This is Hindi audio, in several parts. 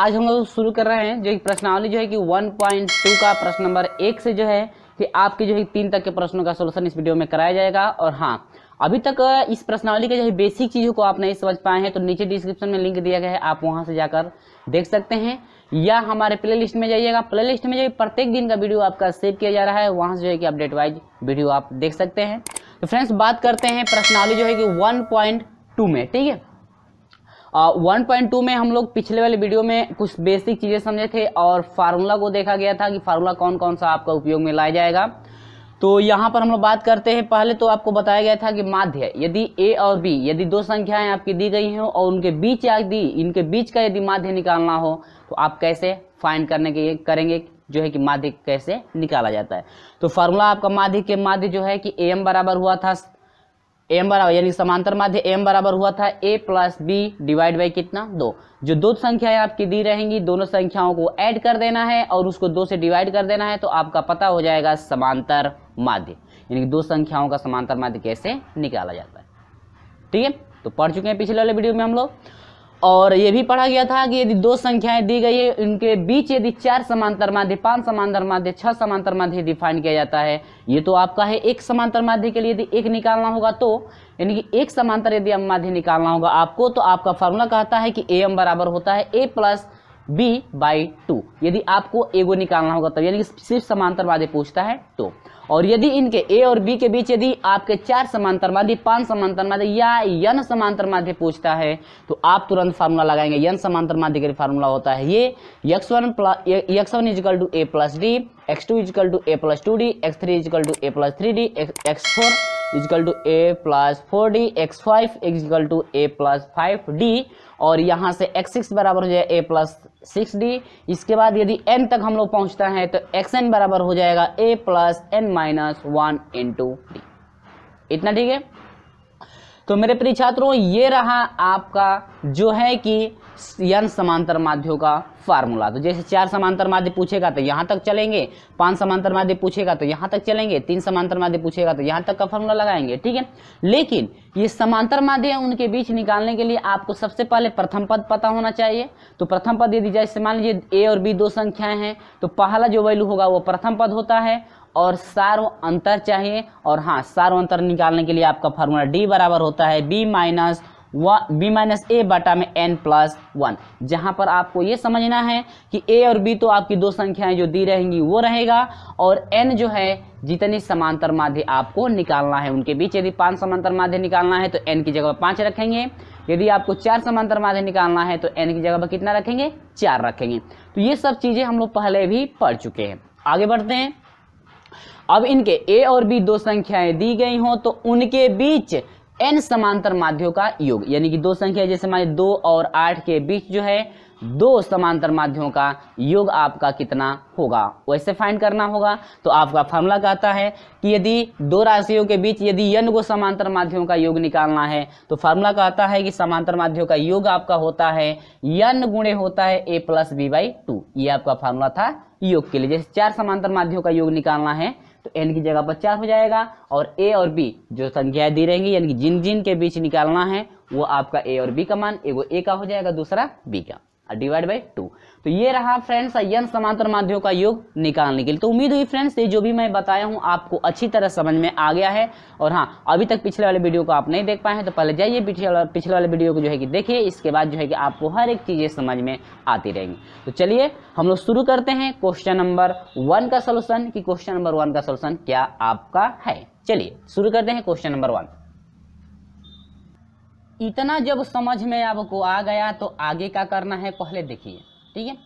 आज हम लोग शुरू कर रहे हैं जो प्रश्नावली जो है कि 1.2 का प्रश्न नंबर एक से जो है कि आपके जो है तीन तक के प्रश्नों का सोल्यूशन इस वीडियो में कराया जाएगा और हाँ अभी तक इस प्रश्नावली के जो है बेसिक चीज़ों को आप नहीं समझ पाए हैं तो नीचे डिस्क्रिप्शन में लिंक दिया गया है आप वहाँ से जाकर देख सकते हैं या हमारे प्ले लिस्ट में जाइएगा प्ले लिस्ट में जो प्रत्येक दिन का वीडियो आपका सेव किया जा रहा है वहाँ से जो है कि अपडेट वाइज वीडियो आप देख सकते हैं तो फ्रेंड्स बात करते हैं प्रश्नावली जो है कि वन में ठीक है वन पॉइंट टू में हम लोग पिछले वाले वीडियो में कुछ बेसिक चीज़ें समझे थे और फार्मूला को देखा गया था कि फार्मूला कौन कौन सा आपका उपयोग में लाया जाएगा तो यहाँ पर हम लोग बात करते हैं पहले तो आपको बताया गया था कि माध्य यदि ए और बी यदि दो संख्याएं आपकी दी गई हों और उनके बीच यदि इनके बीच का यदि माध्य निकालना हो तो आप कैसे फाइंड करने के करेंगे जो है कि माध्य कैसे निकाला जाता है तो फार्मूला आपका माध्य के माध्य जो है कि ए एम बराबर हुआ था एम बराबर यानी समांतर माध्य एम बराबर हुआ था A plus B divide by कितना दो जो दो संख्याएं आपकी दी रहेंगी दोनों संख्याओं को ऐड कर देना है और उसको दो से डिवाइड कर देना है तो आपका पता हो जाएगा समांतर माध्य यानी दो संख्याओं का समांतर माध्य कैसे निकाला जाता है ठीक है तो पढ़ चुके हैं पिछले वाले वीडियो में हम लोग और ये भी पढ़ा गया था कि यदि दो संख्याएं दी गई है उनके बीच यदि चार समांतर माध्य पांच समांतर माध्य छह समांतर माध्य डिफाइन किया जाता है ये तो आपका है एक समांतर माध्य के लिए यदि एक निकालना होगा तो यानी कि एक समांतर यदि माध्य निकालना होगा आपको तो आपका फॉर्मूला कहता है कि ए एम बराबर होता है ए प्लस बी बाई टू यदि आपको ए को निकालना होगा तब यानी कि सिर्फ समांतरवादी पूछता है तो और यदि इनके ए और बी के बीच यदि आपके चार समांतरवादी पांच समांतरवादी या यन समांतरवादी पूछता है तो आप तुरंत फार्मूला लगाएंगे यन समांतरवादी का फार्मूला होता है ये X one plus X one equal to A plus D X two equal to A plus two D X three equal to A plus three D X four equal to A plus four D X five equal to A plus five D और यहाँ से एक्स सिक्स बराबर हो जाए ए प्लस सिक्स डी इसके बाद यदि एन तक हम लोग पहुँचते हैं तो एक्स एन बराबर हो जाएगा A plus N minus one into D इतना ठीक है तो मेरे प्रिय छात्रों ये रहा आपका जो है कि यन समांतर माध्यों का फार्मूला तो जैसे चार समांतर माध्य पूछेगा तो यहाँ तक चलेंगे पांच समांतर माध्य पूछेगा तो यहाँ तक चलेंगे तीन समांतर माध्य पूछेगा तो यहाँ तक का फार्मूला लगाएंगे ठीक है लेकिन ये समांतर माध्य उनके बीच निकालने के लिए आपको सबसे पहले प्रथम पद पता होना चाहिए तो प्रथम पद यदि जैसे मान लीजिए ए और बी दो संख्याएं हैं तो पहला जो वैल्यू होगा वो प्रथम पद होता है और सार्व अंतर चाहिए और हाँ सार्व अंतर निकालने के लिए आपका फार्मूला डी बराबर होता है B minus B minus A बाटा में एन प्लस वन जहाँ पर आपको ये समझना है कि ए और बी तो आपकी दो संख्याएं जो दी रहेंगी वो रहेगा और एन जो है जितनी समांतर माध्य आपको निकालना है उनके बीच यदि पांच समांतर माध्य निकालना है तो एन की जगह पर पाँच रखेंगे यदि आपको चार समांतर माध्य निकालना है तो एन की जगह पर कितना रखेंगे चार रखेंगे तो ये सब चीज़ें हम लोग पहले भी पढ़ चुके हैं आगे बढ़ते हैं अब इनके ए और बी दो संख्याएं दी गई हों तो उनके बीच एन समांतर माध्यों का योग यानी कि दो संख्या जैसे मान दो और आठ के बीच जो है दो समांतर माध्यों का योग आपका कितना होगा वैसे फाइंड करना होगा तो आपका फॉर्मूला कहता है कि यदि दो राशियों के बीच यदि यन को समांतर माध्यों का योग निकालना है तो फॉर्मूला कहता है कि समांतर माध्यों का योग आपका होता है यन गुणे होता है ए प्लस बी बाई टू ये आपका फॉर्मूला था योग के लिए जैसे चार समांतर माध्यों का योग निकालना है तो एन की जगह पचास हो जाएगा और ए और बी जो संख्याएं दी रहेंगी यानी कि जिन जिन के बीच निकालना है वो आपका ए और बी का मान एगो ए का हो जाएगा दूसरा बी का डिवाइड बाई टू तो ये रहा फ्रेंड्स अयन समांतर माध्यम का योग निकालने के लिए तो उम्मीद हुई फ्रेंड्स ये जो भी मैं बताया हूँ आपको अच्छी तरह समझ में आ गया है और हाँ अभी तक पिछले वाले वीडियो को आप नहीं देख पाए हैं तो पहले जाइए पिछले वाले वीडियो को जो है कि देखिए इसके बाद जो है कि आपको हर एक चीज़ें समझ में आती रहेंगी तो चलिए हम लोग शुरू करते हैं क्वेश्चन नंबर वन का सोल्यूशन कि क्वेश्चन नंबर वन का सोल्यूशन क्या आपका है चलिए शुरू करते हैं क्वेश्चन नंबर वन इतना जब समझ में आपको आ गया तो आगे का करना है पहले देखिए ठीक है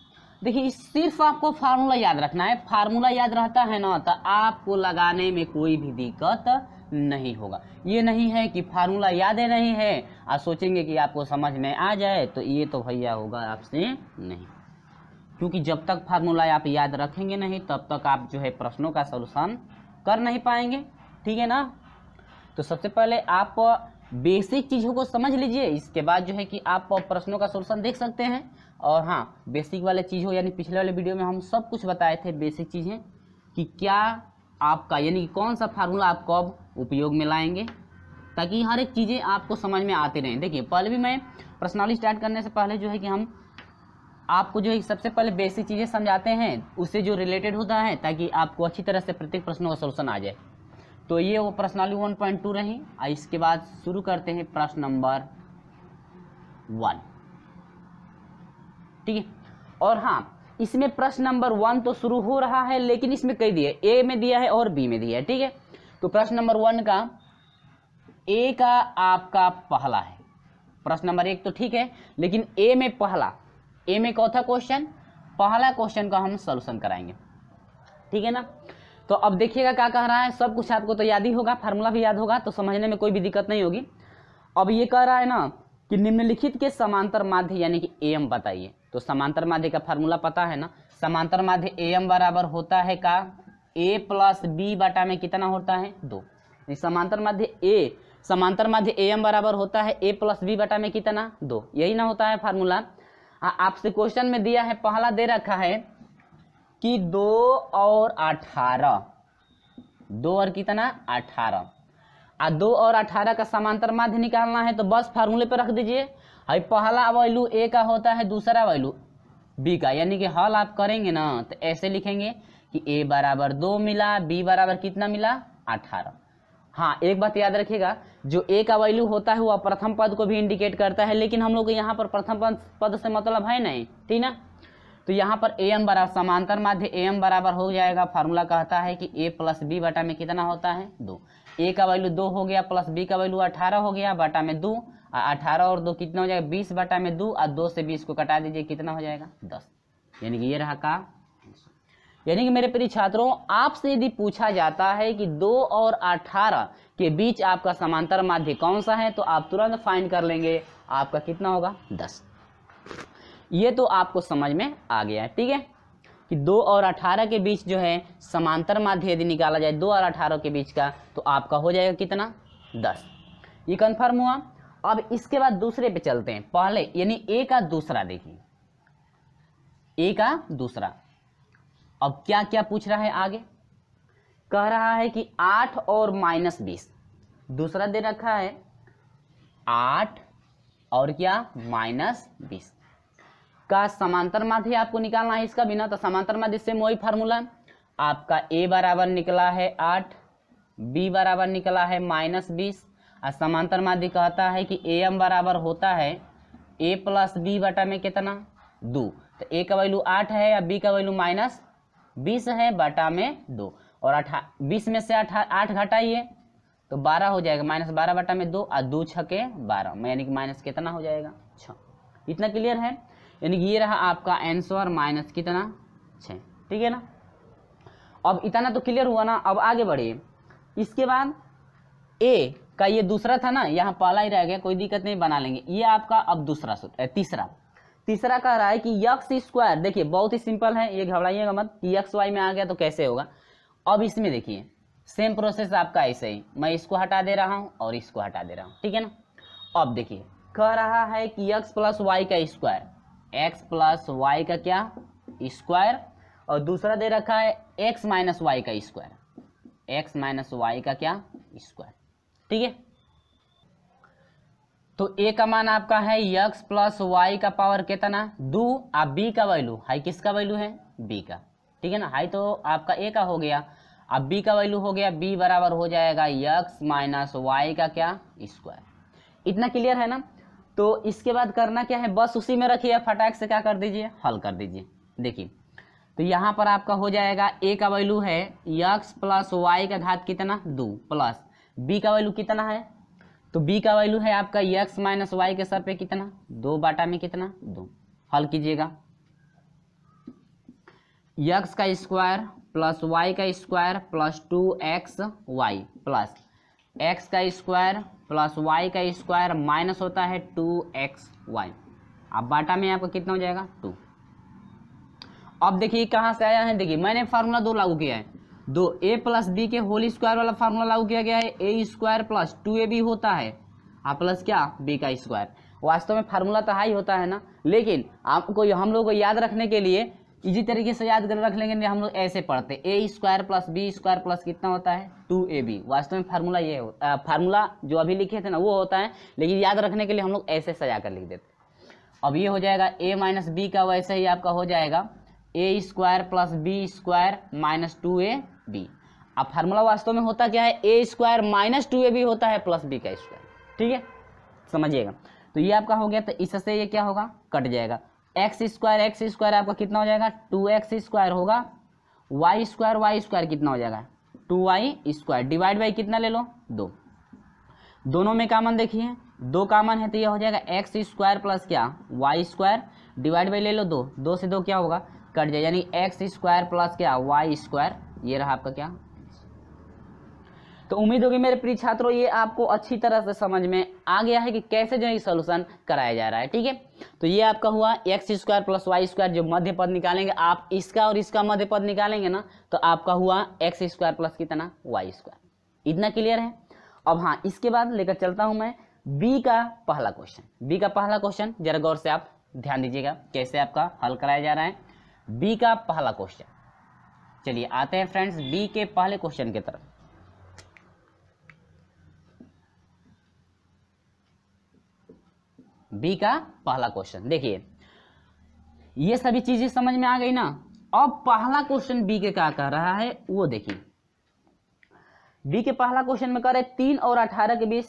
देखिए सिर्फ आपको फार्मूला याद रखना है फार्मूला याद रहता है ना तो आपको लगाने में कोई भी दिक्कत नहीं होगा ये नहीं है कि फार्मूला याद नहीं है आप सोचेंगे कि आपको समझ में आ जाए तो ये तो भैया होगा आपसे नहीं क्योंकि जब तक फार्मूला आप याद रखेंगे नहीं तब तक आप जो है प्रश्नों का सोल्यूशन कर नहीं पाएंगे ठीक है ना तो सबसे पहले आप बेसिक चीज़ों को समझ लीजिए इसके बाद जो है कि आप प्रश्नों का सोल्यूशन देख सकते हैं और हाँ बेसिक वाले चीज़ों यानी पिछले वाले वीडियो में हम सब कुछ बताए थे बेसिक चीज़ें कि क्या आपका यानी कि कौन सा फार्मूला आप कब उपयोग में लाएंगे ताकि हर एक चीज़ें आपको समझ में आती रहें देखिए पहले भी मैं प्रश्नावली स्टार्ट करने से पहले जो है कि हम आपको जो है सबसे पहले बेसिक चीज़ें समझाते हैं उससे जो रिलेटेड होता है ताकि आपको अच्छी तरह से प्रत्येक प्रश्नों का सोल्यूशन आ जाए तो ये वो प्रश्नावली वन पॉइंट टू रही और इसके बाद शुरू करते हैं प्रश्न नंबर वन ठीक है और हाँ इसमें प्रश्न नंबर वन तो शुरू हो रहा है लेकिन इसमें कई दिए ए में दिया है और बी में दिया है ठीक है तो प्रश्न नंबर वन का ए का आपका पहला है प्रश्न नंबर एक तो ठीक है लेकिन ए में पहला ए में था क्वेश्चन पहला क्वेश्चन का हम सोल्यूशन कराएंगे ठीक है ना तो अब देखिएगा क्या कह रहा है सब कुछ आपको तो याद ही होगा फार्मूला भी याद होगा तो समझने में कोई भी दिक्कत नहीं होगी अब ये कह रहा है ना कि निम्नलिखित के समांतर माध्य यानी कि ए एम बताइए तो समांतर माध्य का फार्मूला पता है ना समांतर माध्य ए एम बराबर होता है का ए प्लस बी बाटा में कितना होता है दो समांतर माध्य ए समांतर माध्य ए एम बराबर होता है ए प्लस बी बटा में कितना दो यही ना होता है फार्मूला हाँ, आपसे क्वेश्चन में दिया है पहला दे रखा है कि दो और अठारह दो और कितना अठारह आ दो और अठारह का समांतर माध्य निकालना है तो बस फार्मूले पर रख दीजिए भाई पहला वैल्यू ए का होता है दूसरा वैल्यू बी का यानी कि हल आप करेंगे ना तो ऐसे लिखेंगे कि ए बराबर दो मिला बी बराबर कितना मिला अठारह हाँ एक बात याद रखिएगा जो ए का वैल्यू होता है वह प्रथम पद को भी इंडिकेट करता है लेकिन हम लोग यहाँ पर प्रथम पद से मतलब है नहीं ठीक ना तो यहाँ पर ए एम बराबर समांतर माध्य ए एम बराबर हो जाएगा फार्मूला कहता है कि ए प्लस बी बटा में कितना होता है दो ए का वैल्यू दो हो गया प्लस बी का वैल्यू अठारह हो गया बटा में दो अठारह और दो कितना हो जाएगा बीस बटा में दो और दो से बीस को कटा दीजिए कितना हो जाएगा दस यानी कि ये रहा का यानी कि मेरे प्रिय छात्रों आपसे यदि पूछा जाता है कि दो और अठारह के बीच आपका समांतर माध्य कौन सा है तो आप तुरंत फाइंड कर लेंगे आपका कितना होगा दस ये तो आपको समझ में आ गया है ठीक है कि दो और अठारह के बीच जो है समांतर माध्य यदि निकाला जाए दो और अठारह के बीच का तो आपका हो जाएगा कितना दस ये कन्फर्म हुआ अब इसके बाद दूसरे पे चलते हैं पहले यानी ए का दूसरा देखिए ए का दूसरा अब क्या क्या पूछ रहा है आगे कह रहा है कि आठ और माइनस बीस दूसरा दे रखा है आठ और क्या माइनस बीस का समांतर माध्य आपको निकालना है इसका बिना तो समांतर माध्य सेम वही फार्मूला आपका ए बराबर निकला है आठ बी बराबर निकला है माइनस बीस और समांतर माध्य कहता है कि ए एम बराबर होता है ए प्लस बी बटा में कितना दो तो ए का वैल्यू आठ है या बी का वैल्यू माइनस बीस है बटा में दो और अठा बीस में से अठा आठ घटाइए तो बारह हो जाएगा माइनस बारह बटा में दो और दो छके बारह यानी कि माइनस कितना हो जाएगा छ इतना क्लियर है यानी कि ये रहा आपका आंसर माइनस कितना छः ठीक है ना अब इतना तो क्लियर हुआ ना अब आगे बढ़िए इसके बाद ए का ये दूसरा था ना यहाँ पहला ही रह गया कोई दिक्कत नहीं बना लेंगे ये आपका अब दूसरा सूत्र तीसरा तीसरा कह रहा है कि यक्स स्क्वायर देखिए बहुत ही सिंपल है ये घबराइएगा मत कि यक्स वाई में आ गया तो कैसे होगा अब इसमें देखिए सेम प्रोसेस आपका ऐसे ही मैं इसको हटा दे रहा हूँ और इसको हटा दे रहा हूँ ठीक है ना अब देखिए कह रहा है कि यक्स प्लस वाई का स्क्वायर एक्स प्लस वाई का क्या स्क्वायर और दूसरा दे रखा है एक्स माइनस वाई का स्क्वायर एक्स माइनस वाई का क्या स्क्वायर ठीक है तो ए का मान आपका है यक्स प्लस वाई का पावर कितना दो आप बी का वैल्यू हाई किसका वैल्यू है बी का ठीक है ना हाई तो आपका ए का हो गया अब बी का वैल्यू हो गया बी बराबर हो जाएगा यक्स माइनस वाई का क्या स्क्वायर इतना क्लियर है ना तो इसके बाद करना क्या है बस उसी में रखिए फटाक से क्या कर दीजिए हल कर दीजिए देखिए तो यहाँ पर आपका हो जाएगा ए का वैल्यू है यक्स प्लस वाई का घात कितना दो प्लस बी का वैल्यू कितना है तो बी का वैल्यू है आपका यक्स माइनस वाई के सर पे कितना दो बाटा में कितना दो हल कीजिएगा यक्स का स्क्वायर प्लस वाई का square plus two X Y plus X का स्क्वायर प्लस वाई का स्क्वायर माइनस होता है टू एक्स वाई अब बाटा में आपका कितना हो जाएगा टू अब देखिए कहाँ से आया है देखिए मैंने फार्मूला दो लागू किया है दो ए प्लस बी के होल स्क्वायर वाला फार्मूला लागू किया गया है A square plus two A B होता है आप प्लस क्या बी का स्क्वायर वास्तव में फार्मूला तो हाई होता है ना लेकिन आपको हम लोगों को याद रखने के लिए इसी तरीके से याद कर रख लेंगे हम लोग ऐसे पढ़ते A square plus B square plus कितना होता है टू ए बी वास्तव में फार्मूला ये होता फार्मूला जो अभी लिखे थे ना वो होता है लेकिन याद रखने के लिए हम लोग ऐसे सजा कर लिख देते अब ये हो जाएगा ए माइनस बी का वैसे ही आपका हो जाएगा A square plus B square minus two A B अब फार्मूला वास्तव में होता क्या है A square minus two A B होता है प्लस बी का स्क्वायर ठीक है समझिएगा तो ये आपका हो गया तो इससे ये क्या होगा कट जाएगा एक्स स्क्वायर एक्स स्क्वायर आपका कितना हो जाएगा टू एक्स स्क्वायर होगा वाई स्क्वायर वाई स्क्वायर कितना हो जाएगा two Y square divide by कितना ले लो दो दोनों में कामन देखिए दो कामन है तो यह हो जाएगा एक्स स्क्वायर प्लस क्या वाई स्क्वायर डिवाइड बाई ले लो दो दो से दो क्या होगा कट जाए यानी एक्स स्क्वायर प्लस क्या वाई स्क्वायर ये रहा आपका क्या तो उम्मीद होगी मेरे प्रिय छात्रों ये आपको अच्छी तरह से समझ में आ गया है कि कैसे जो है सोल्यूशन कराया जा रहा है ठीक है तो ये आपका हुआ X square plus Y square जो मध्य पद निकालेंगे आप इसका और इसका मध्य पद निकालेंगे ना तो आपका हुआ एक्स स्क्वायर प्लस कितना वाई स्क्वायर इतना क्लियर है अब हाँ इसके बाद लेकर चलता हूं मैं बी का पहला क्वेश्चन बी का पहला क्वेश्चन जरा गौर से आप ध्यान दीजिएगा कैसे आपका हल कराया जा रहा है बी का पहला क्वेश्चन चलिए आते हैं फ्रेंड्स बी के पहले क्वेश्चन की तरफ बी का पहला क्वेश्चन देखिए ये सभी चीजें समझ में आ गई ना अब पहला क्वेश्चन बी के क्या कह रहा है वो देखिए बी के पहला क्वेश्चन में कह रहे तीन और अठारह के बीच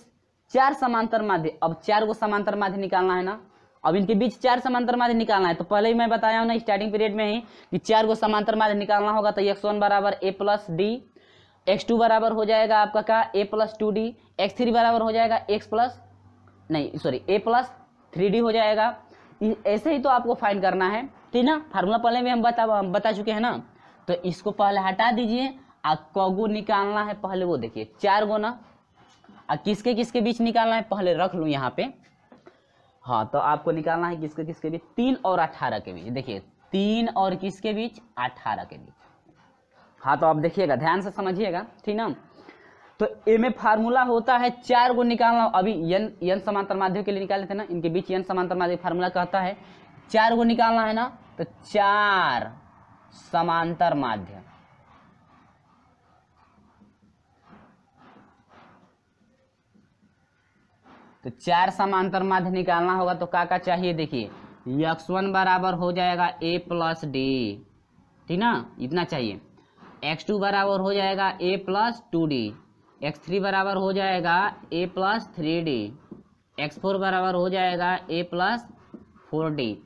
चार समांतर माध्य अब चार को समांतर माध्य निकालना है ना अब इनके बीच चार समांतर माध्य निकालना है तो पहले ही मैं बताया हूं ना स्टार्टिंग पीरियड में ही कि चार को समांतर माध्य निकालना होगा तो एक्स वन बराबर A plus D X two बराबर हो जाएगा आपका क्या A plus two D X three बराबर हो जाएगा एक्स प्लस नहीं सॉरी ए प्लस थ्री हो जाएगा ऐसे ही तो आपको फाइन करना है ठीक तो ना फार्मूला पहले में हम बता बता चुके हैं ना तो इसको पहले हटा दीजिए आ कगो निकालना है पहले वो देखिए चार गो आ किसके किसके बीच निकालना है पहले रख लूँ यहाँ पे हाँ तो आपको निकालना है किसके किसके बीच तीन और अठारह के बीच देखिए तीन और किसके बीच अठारह के बीच हाँ तो आप देखिएगा ध्यान से समझिएगा ठीक ना तो ए में फार्मूला होता है चार गो निकालना अभी यन यन समांतर माध्यम के लिए निकाले थे ना इनके बीच यन समांतर माध्यम फार्मूला कहता है चार गो निकालना है ना तो चार समांतर माध्यम तो चार समांतर माध्य निकालना होगा तो का का चाहिए देखिए यक्स वन बराबर हो जाएगा ए प्लस डी ठीक ना इतना चाहिए एक्स टू बराबर हो जाएगा A plus two D X three बराबर हो जाएगा A plus three D X four बराबर हो जाएगा A plus four D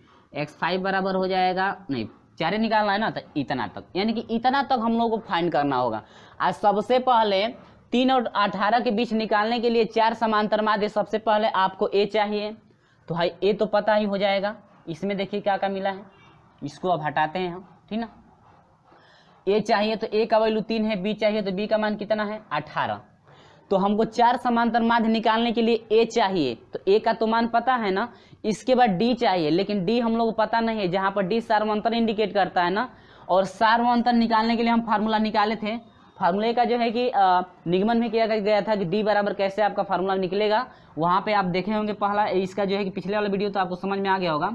X five बराबर हो जाएगा नहीं चारे निकालना है ना तो इतना तक यानी कि इतना तक हम लोगों को फाइंड करना होगा आज सबसे पहले तीन और अठारह के बीच निकालने के लिए चार समांतर माध्य सबसे पहले आपको ए चाहिए तो भाई ए तो पता ही हो जाएगा इसमें देखिए क्या क्या मिला है इसको अब हटाते हैं हम ठीक ना ए चाहिए तो ए का वैल्यू तीन है बी चाहिए तो बी का मान कितना है अठारह तो हमको चार समांतर माध्य निकालने के लिए ए चाहिए तो ए का तो मान पता है ना इसके बाद डी चाहिए लेकिन डी हम लोग को पता नहीं है जहाँ पर डी सार्वंतर इंडिकेट करता है ना और सार्वंतर निकालने के लिए हम फार्मूला निकाले थे फार्मूले का जो है कि निगमन में किया गया था कि डी बराबर कैसे आपका फार्मूला निकलेगा वहाँ पर आप देखे होंगे पहला इसका जो है कि पिछले वाला वीडियो तो आपको समझ में आ गया होगा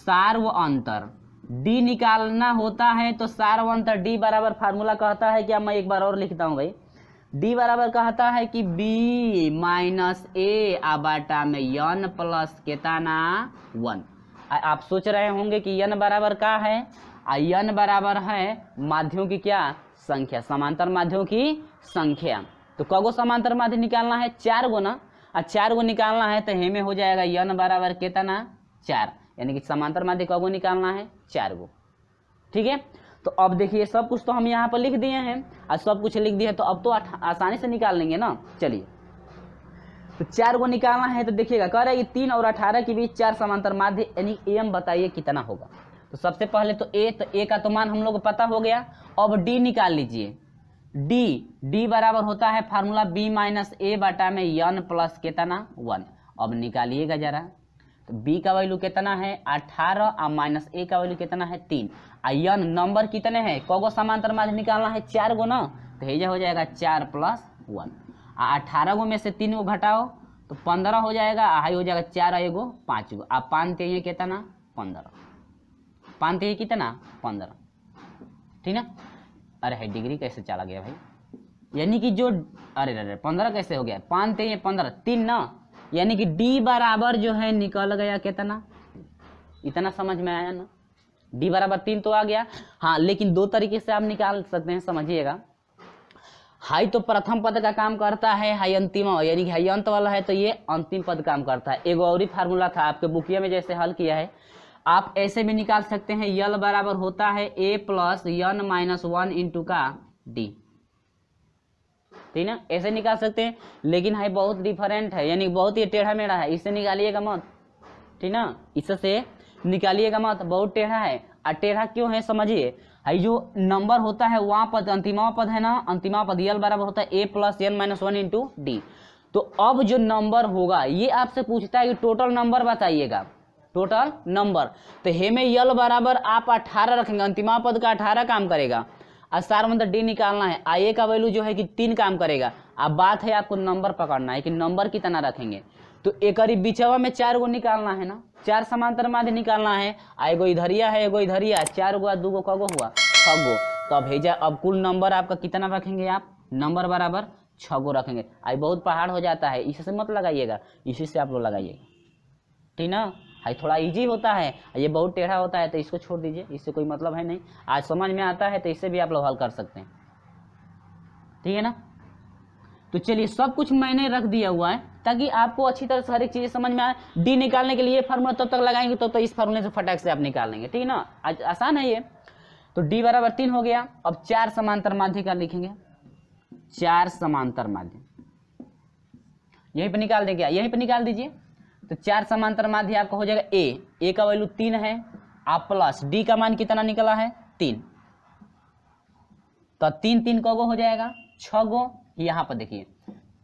सार्व अंतर डी निकालना होता है तो सार वन तक तो डी बराबर फार्मूला कहता है क्या मैं एक बार और लिखता हूँ भाई डी बराबर कहता है कि बी माइनस ए आबाटा में यन प्लस केताना वन आप सोच रहे होंगे कि यन बराबर का है आ यन बराबर है माध्यम की क्या संख्या समांतर माध्यम की संख्या तो कगो समांतर माध्य निकालना है चार गो ना और चार गो निकालना है तो हेमे हो जाएगा यन बराबर केतना चार यानी कि समांतर माध्य कगो निकालना है चार गो ठीक है तो अब देखिए सब कुछ तो हम यहाँ पर लिख दिए हैं और सब कुछ लिख दिए तो अब तो आसानी से निकाल लेंगे ना चलिए तो चार गो निकालना है तो देखिएगा कह रहा है कि तीन और अठारह के बीच चार समांतर माध्य यानी एम बताइए कितना होगा तो सबसे पहले तो ए तो ए का तो मान हम लोग को पता हो गया अब डी निकाल लीजिए डी डी बराबर होता है फार्मूला बी माइनस ए बाटा में यन प्लस कितना वन अब निकालिएगा जरा तो बी का वैल्यू कितना है अठारह और माइनस ए का वैल्यू कितना है तीन आयन नंबर कितने हैं कौगो समांतर माध्य निकालना है चार गो ना तो हेजा हो जाएगा चार प्लस वन अठारह गो में से तीन गो घटाओ तो पंद्रह हो जाएगा हाई हो जाएगा चार एगो पाँच गो आ पान ते कितना पंद्रह पान ते कितना पंद्रह ठीक ना अरे है डिग्री कैसे चला गया भाई यानी कि जो अरे अरे पंद्रह कैसे हो गया पान तेईस पंद्रह तीन ना यानी कि डी बराबर जो है निकल गया कितना इतना समझ में आया ना डी बराबर तीन तो आ गया हाँ लेकिन दो तरीके से आप निकाल सकते हैं समझिएगा हाई तो प्रथम पद का काम करता है हाई अंतिम यानी कि हाई अंत वाला है तो ये अंतिम पद काम करता है एक और फार्मूला था आपके बुकिया में जैसे हल किया है आप ऐसे भी निकाल सकते हैं यल बराबर होता है ए plus N minus one into का डी ठीक है ऐसे निकाल सकते हैं लेकिन हाई बहुत डिफरेंट है यानी बहुत ही टेढ़ा मेढ़ा है इससे निकालिएगा मत ठीक ना इससे निकालिएगा मत बहुत टेढ़ा है और टेढ़ा क्यों है समझिए हाई जो नंबर होता है वहाँ पद अंतिमा पद है ना अंतिमा पद यल बराबर होता है ए plus N minus one into D तो अब जो नंबर होगा ये आपसे पूछता है कि टोटल नंबर बताइएगा टोटल नंबर तो हे में यल बराबर आप अठारह रखेंगे अंतिमा पद का अठारह काम करेगा स्टार मतलब डी निकालना है आई ए का वैल्यू जो है कि तीन काम करेगा अब बात है आपको नंबर पकड़ना है कि नंबर कितना रखेंगे तो एक बिचवा में चार गो निकालना है ना चार समांतर माध्य निकालना है आ एगो इधरिया है एगो इधरिया चार गो दू गो कगो हुआ छ गो तो भेजा अब कुल नंबर आपका कितना रखेंगे आप नंबर बराबर छ गो रखेंगे आई बहुत पहाड़ हो जाता है इससे मत लगाइएगा इसी से आप लोग लगाइएगा ठीक ना हाई थोड़ा इजी होता है ये बहुत टेढ़ा होता है तो इसको छोड़ दीजिए इससे कोई मतलब है नहीं आज समझ में आता है तो इससे भी आप लोग हल कर सकते हैं ठीक है ना तो चलिए सब कुछ मैंने रख दिया हुआ है ताकि आपको अच्छी तरह से हर एक चीज़ समझ में आए डी निकालने के लिए फार्मूला तब तो तक लगाएंगे तो, तो इस फार्मूले से फटाक से आप निकाल लेंगे ठीक है ना आज आसान है ये तो डी बराबर तीन हो गया अब चार समांतर माध्य का लिखेंगे चार समांतर माध्य यहीं पर निकाल देंगे यहीं पर निकाल दीजिए तो चार समांतर माध्य आपका हो जाएगा ए ए का वैल्यू तीन है आप प्लस डी का मान कितना निकला है तीन तो तीन तीन को गो हो जाएगा छ गो यहाँ पर देखिए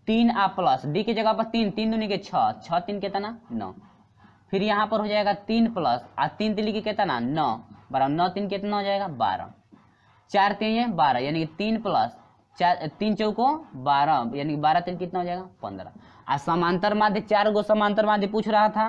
तीन आ प्लस डी की जगह पर तीन तीन दूनी के छ छ तीन कितना नौ फिर यहाँ पर हो जाएगा तीन प्लस आ तीन तिली की कितना नौ बारह नौ तीन कितना हो जाएगा बारह चार तीन है बारह यानी कि तीन प्लस चार तीन चौको बारह यानी कि बारह तीन कितना हो जाएगा पंद्रह आ समांतर माध्य चार गो समांतर माध्य पूछ रहा था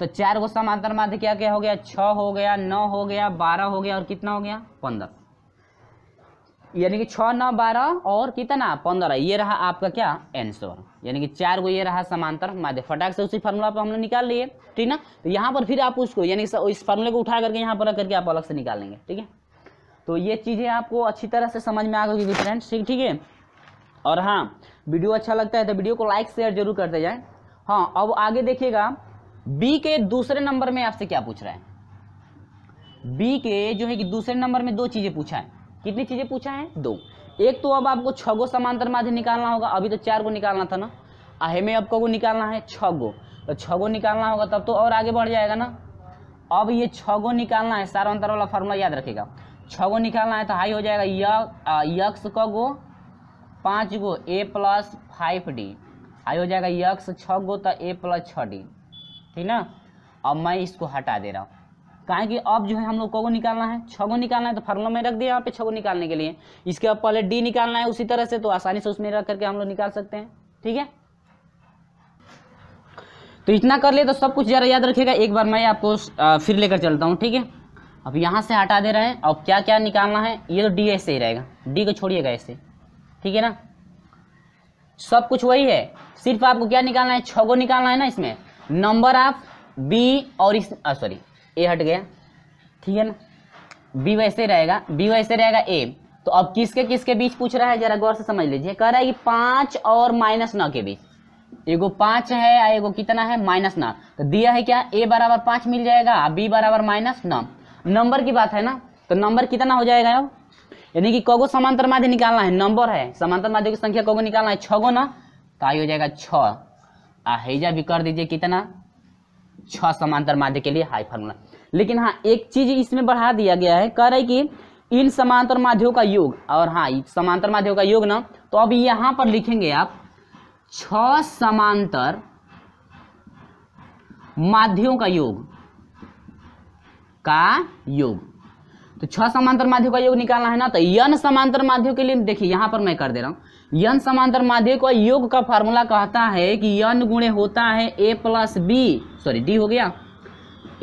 तो चार गो समांतर माध्य क्या क्या हो गया छ हो गया नौ हो गया बारह हो गया और कितना हो गया पंद्रह यानी कि छ नौ बारह और कितना पंद्रह ये रहा आपका क्या आंसर यानी कि चार गो ये रहा समांतर माध्य फटाक से उसी फार्मूला पर हमने निकाल लिए ठीक ना तो यहाँ पर फिर आप उसको यानी इस फार्मूले को उठा करके यहाँ पर रख करके आप अलग से निकाल लेंगे ठीक है तो ये चीज़ें आपको अच्छी तरह से समझ में आ गई फ्रेंड्स ठीक ठीक है और हाँ वीडियो अच्छा लगता है तो वीडियो को लाइक शेयर जरूर करते जाए हाँ अब आगे देखिएगा बी के दूसरे नंबर में आपसे क्या पूछ रहा है बी के जो है कि दूसरे नंबर में दो चीज़ें पूछा है कितनी चीज़ें पूछा है दो एक तो अब आपको छ गो समांतर माध्य निकालना होगा अभी तो चार को निकालना था ना अहे में आपको को निकालना है छ गो तो गो निकालना होगा तब तो और आगे बढ़ जाएगा ना अब ये गो निकालना है सारा अंतर वाला फार्मूला याद रखेगा छ गो निकालना है तो हाई हो जाएगा यक्स क गो पाँच गो ए प्लस फाइव डी हाई हो जाएगा यक्स छ गो तो ए प्लस छ डी ठीक ना अब मैं इसको हटा दे रहा हूँ कहें कि अब जो है हम लोग को निकालना है छ गो निकालना है तो फार्मूला में रख दिया यहाँ पे छ निकालने के लिए इसके अब पहले डी निकालना है उसी तरह से तो आसानी से उसमें रख करके हम लोग निकाल सकते हैं ठीक है तो इतना कर लिए तो सब कुछ ज़रा याद रखिएगा एक बार मैं आपको फिर लेकर चलता हूँ ठीक है अब यहाँ से हटा दे रहे हैं और क्या क्या निकालना है ये तो डी ऐसे ही रहेगा डी को छोड़िएगा ऐसे ठीक है ना सब कुछ वही है सिर्फ आपको क्या निकालना है छगो निकालना है ना इसमें नंबर ऑफ बी और इस सॉरी ए हट गया ठीक है ना बी वैसे रहेगा बी वैसे रहेगा ए तो अब किसके किसके बीच पूछ रहा है जरा गौर से समझ लीजिए कह रहा है कि पाँच और माइनस नौ के बीच एगो पांच है एगो कितना है माइनस नौ तो दिया है क्या ए बराबर पांच मिल जाएगा बी बराबर माइनस नौ नंबर की बात है ना तो नंबर कितना हो जाएगा यो यानी कि कगो समांतर माध्य निकालना है नंबर है समांतर माध्य की संख्या कगो निकालना है छगो ना तो आई हो जाएगा छ भी कर दीजिए कितना छ समांतर माध्य के लिए हाई फार्मूला लेकिन हाँ एक चीज इसमें बढ़ा दिया गया है कह रहे कि इन समांतर माध्यों का योग और हाँ समांतर माध्यों का योग ना तो अब यहां पर लिखेंगे आप छ समांतर माध्यों का योग का योग तो छह समांतर माध्यम का योग निकालना है ना तो यन समांतर माध्यम के लिए देखिए यहां पर मैं कर दे रहा हूं यन समांतर माध्यम का योग का फार्मूला कहता है कि यन गुणे होता है ए प्लस बी सॉरी डी हो गया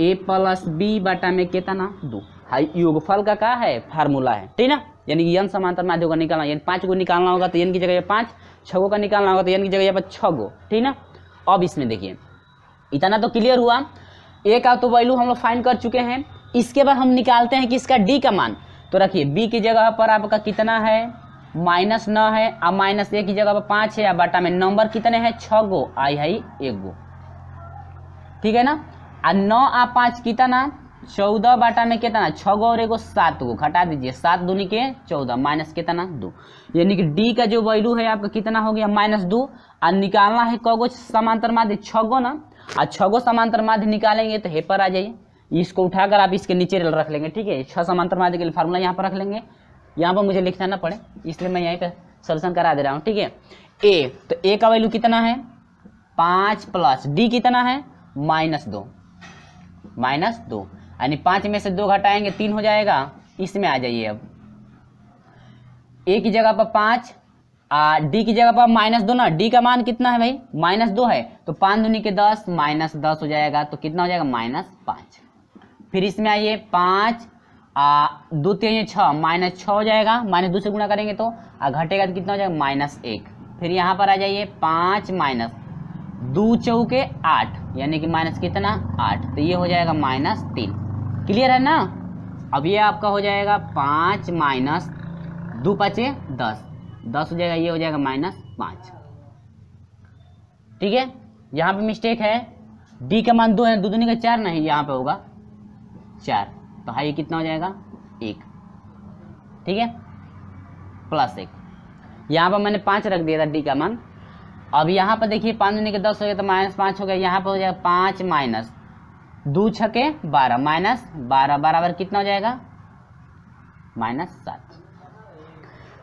ए प्लस बी बाटा में कितना दो हाई योगफल का क्या है फार्मूला है ठीक ना यानी कि यन समांतर माध्यम का निकालना यानी पांच को निकालना होगा तो यन की जगह पर पाँच छगो का निकालना होगा तो यन की जगह यहाँ पर छगो ठीक ना अब इसमें देखिए इतना तो क्लियर हुआ ए का तो वैल्यू हम लोग फाइंड कर चुके हैं इसके बाद हम निकालते हैं कि इसका डी का मान तो रखिए बी की जगह पर आपका कितना है माइनस नौ है और माइनस ए की जगह पर पाँच है और बाटा में नंबर कितने हैं छ गो आई हाई एक गो ठीक है ना आ नौ आ पाँच कितना चौदह बाटा में कितना छ गो और गो सात गो घटा दीजिए सात दूनी के चौदह माइनस कितना दो यानी कि डी का जो वैल्यू है आपका कितना हो गया माइनस दो और निकालना है कौ गो समांतर माध्य छ गो ना और छगो समांतर माध्य निकालेंगे तो हे पर आ जाइए इसको उठाकर आप इसके नीचे रख लेंगे ठीक है छः समांतर माध्य के लिए फार्मूला यहाँ पर रख लेंगे यहाँ पर मुझे लिखना ना पड़े इसलिए मैं यहीं पर सोल्यूशन करा दे रहा हूँ ठीक है ए तो ए का वैल्यू कितना है पाँच प्लस डी कितना है माइनस दो माइनस दो यानी पाँच में से दो घटाएंगे तीन हो जाएगा इसमें आ जाइए अब ए की जगह पर पाँच आ डी की जगह पर माइनस दो ना डी का मान कितना है भाई माइनस दो है तो पाँच दूनी के दस माइनस दस हो जाएगा तो कितना हो जाएगा माइनस पाँच फिर इसमें आइए पाँच आ, दो तीन छः माइनस छः हो जाएगा माइनस दो से गुणा करेंगे तो आ, घटेगा तो कितना हो जाएगा माइनस एक फिर यहाँ पर आ जाइए पाँच माइनस दो चौके आठ यानी कि माइनस कितना आठ तो ये हो जाएगा माइनस तीन क्लियर है ना अब ये आपका हो जाएगा पाँच माइनस दो पचे दस दस हो जाएगा ये हो जाएगा माइनस पाँच ठीक है यहाँ पे मिस्टेक है डी का मान दो है दो दुनिया का चार नहीं यहाँ पे होगा चार तो हाई कितना हो जाएगा एक ठीक है प्लस एक यहाँ पर मैंने पाँच रख दिया था डी का मान अब यहाँ पर देखिए पाँच दूनी के दस हो गया तो माइनस पाँच हो गया यहाँ पर हो जाएगा पाँच माइनस दो छके बारह माइनस बारह बराबर कितना हो जाएगा माइनस सात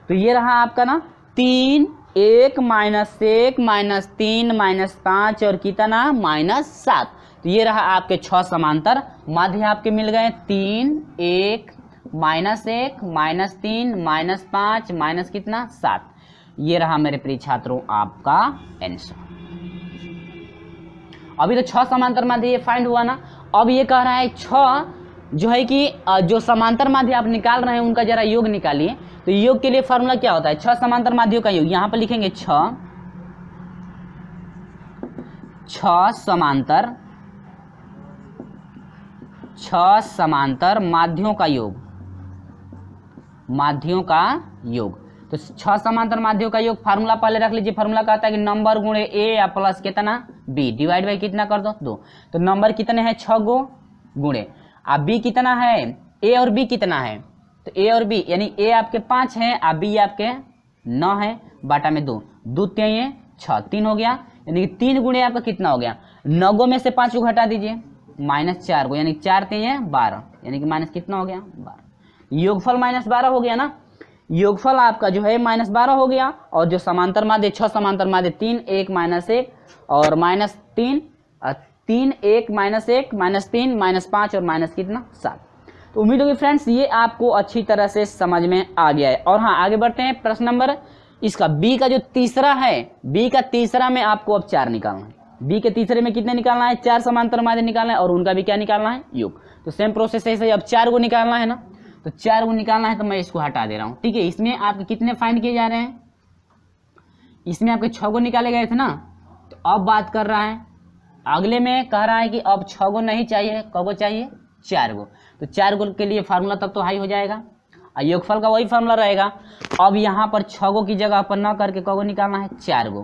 तो ये रहा आपका ना तीन एक माइनस एक माइनस तीन माइनस पाँच और कितना माइनस सात तो ये रहा आपके छः समांतर माध्य आपके मिल गए तीन एक माइनस एक माइनस तीन माइनस पाँच माइनस कितना सात ये रहा मेरे प्रिय छात्रों आपका आंसर अभी तो छः समांतर माध्य ये फाइंड हुआ ना अब ये कह रहा है छः जो है कि जो समांतर माध्य आप निकाल रहे हैं उनका जरा योग निकालिए तो योग के लिए फॉर्मूला क्या होता है छह समांतर माध्यों का योग यहां पर लिखेंगे छ समांतर छ समांतर माध्यों का योग माध्यों का योग तो छः समांतर माध्यों का योग फार्मूला पहले रख लीजिए फार्मूला कहता है कि नंबर गुणे ए या प्लस कितना बी डिवाइड बाई कितना कर दो दो तो नंबर कितने हैं छ गो गुणे अब बी कितना है ए और बी कितना है तो ए और बी यानी ए आपके पाँच हैं अब बी आपके नौ है बाटा में दो दो तीन छः तीन हो गया यानी कि तीन गुणे आपका कितना हो गया नौ गो में से पाँच को घटा दीजिए माइनस चार को यानी चार तेई तीन बारह यानी कि माइनस कितना हो गया बारह योगफल माइनस बारह हो गया ना योगफल आपका जो है माइनस बारह हो गया और जो समांतर माध्य छः समांतर माध्य तीन एक माइनस एक और माइनस तीन तीन एक माइनस एक माइनस तीन माइनस पाँच और माइनस कितना सात तो उम्मीद होगी फ्रेंड्स ये आपको अच्छी तरह से समझ में आ गया है और हाँ आगे बढ़ते हैं प्रश्न नंबर इसका बी का जो तीसरा है बी का तीसरा में आपको अब चार निकालना है बी के तीसरे में कितने निकालना है चार समांतर माध्य निकालना है और उनका भी क्या निकालना है योग तो सेम प्रोसेस है अब चार को निकालना है ना तो चार को निकालना है तो मैं इसको हटा दे रहा हूँ ठीक है इसमें आपके कितने फाइंड किए जा रहे हैं इसमें आपके छ को निकाले गए थे ना तो अब बात कर रहा है अगले में कह रहा है कि अब छः गो नहीं चाहिए कौ गो चाहिए चार गो तो चार गो के लिए फार्मूला तब तो हाई हो जाएगा और योगफल का वही फार्मूला रहेगा अब यहाँ पर छः गो की जगह पर न करके कौ गो निकालना है चार गो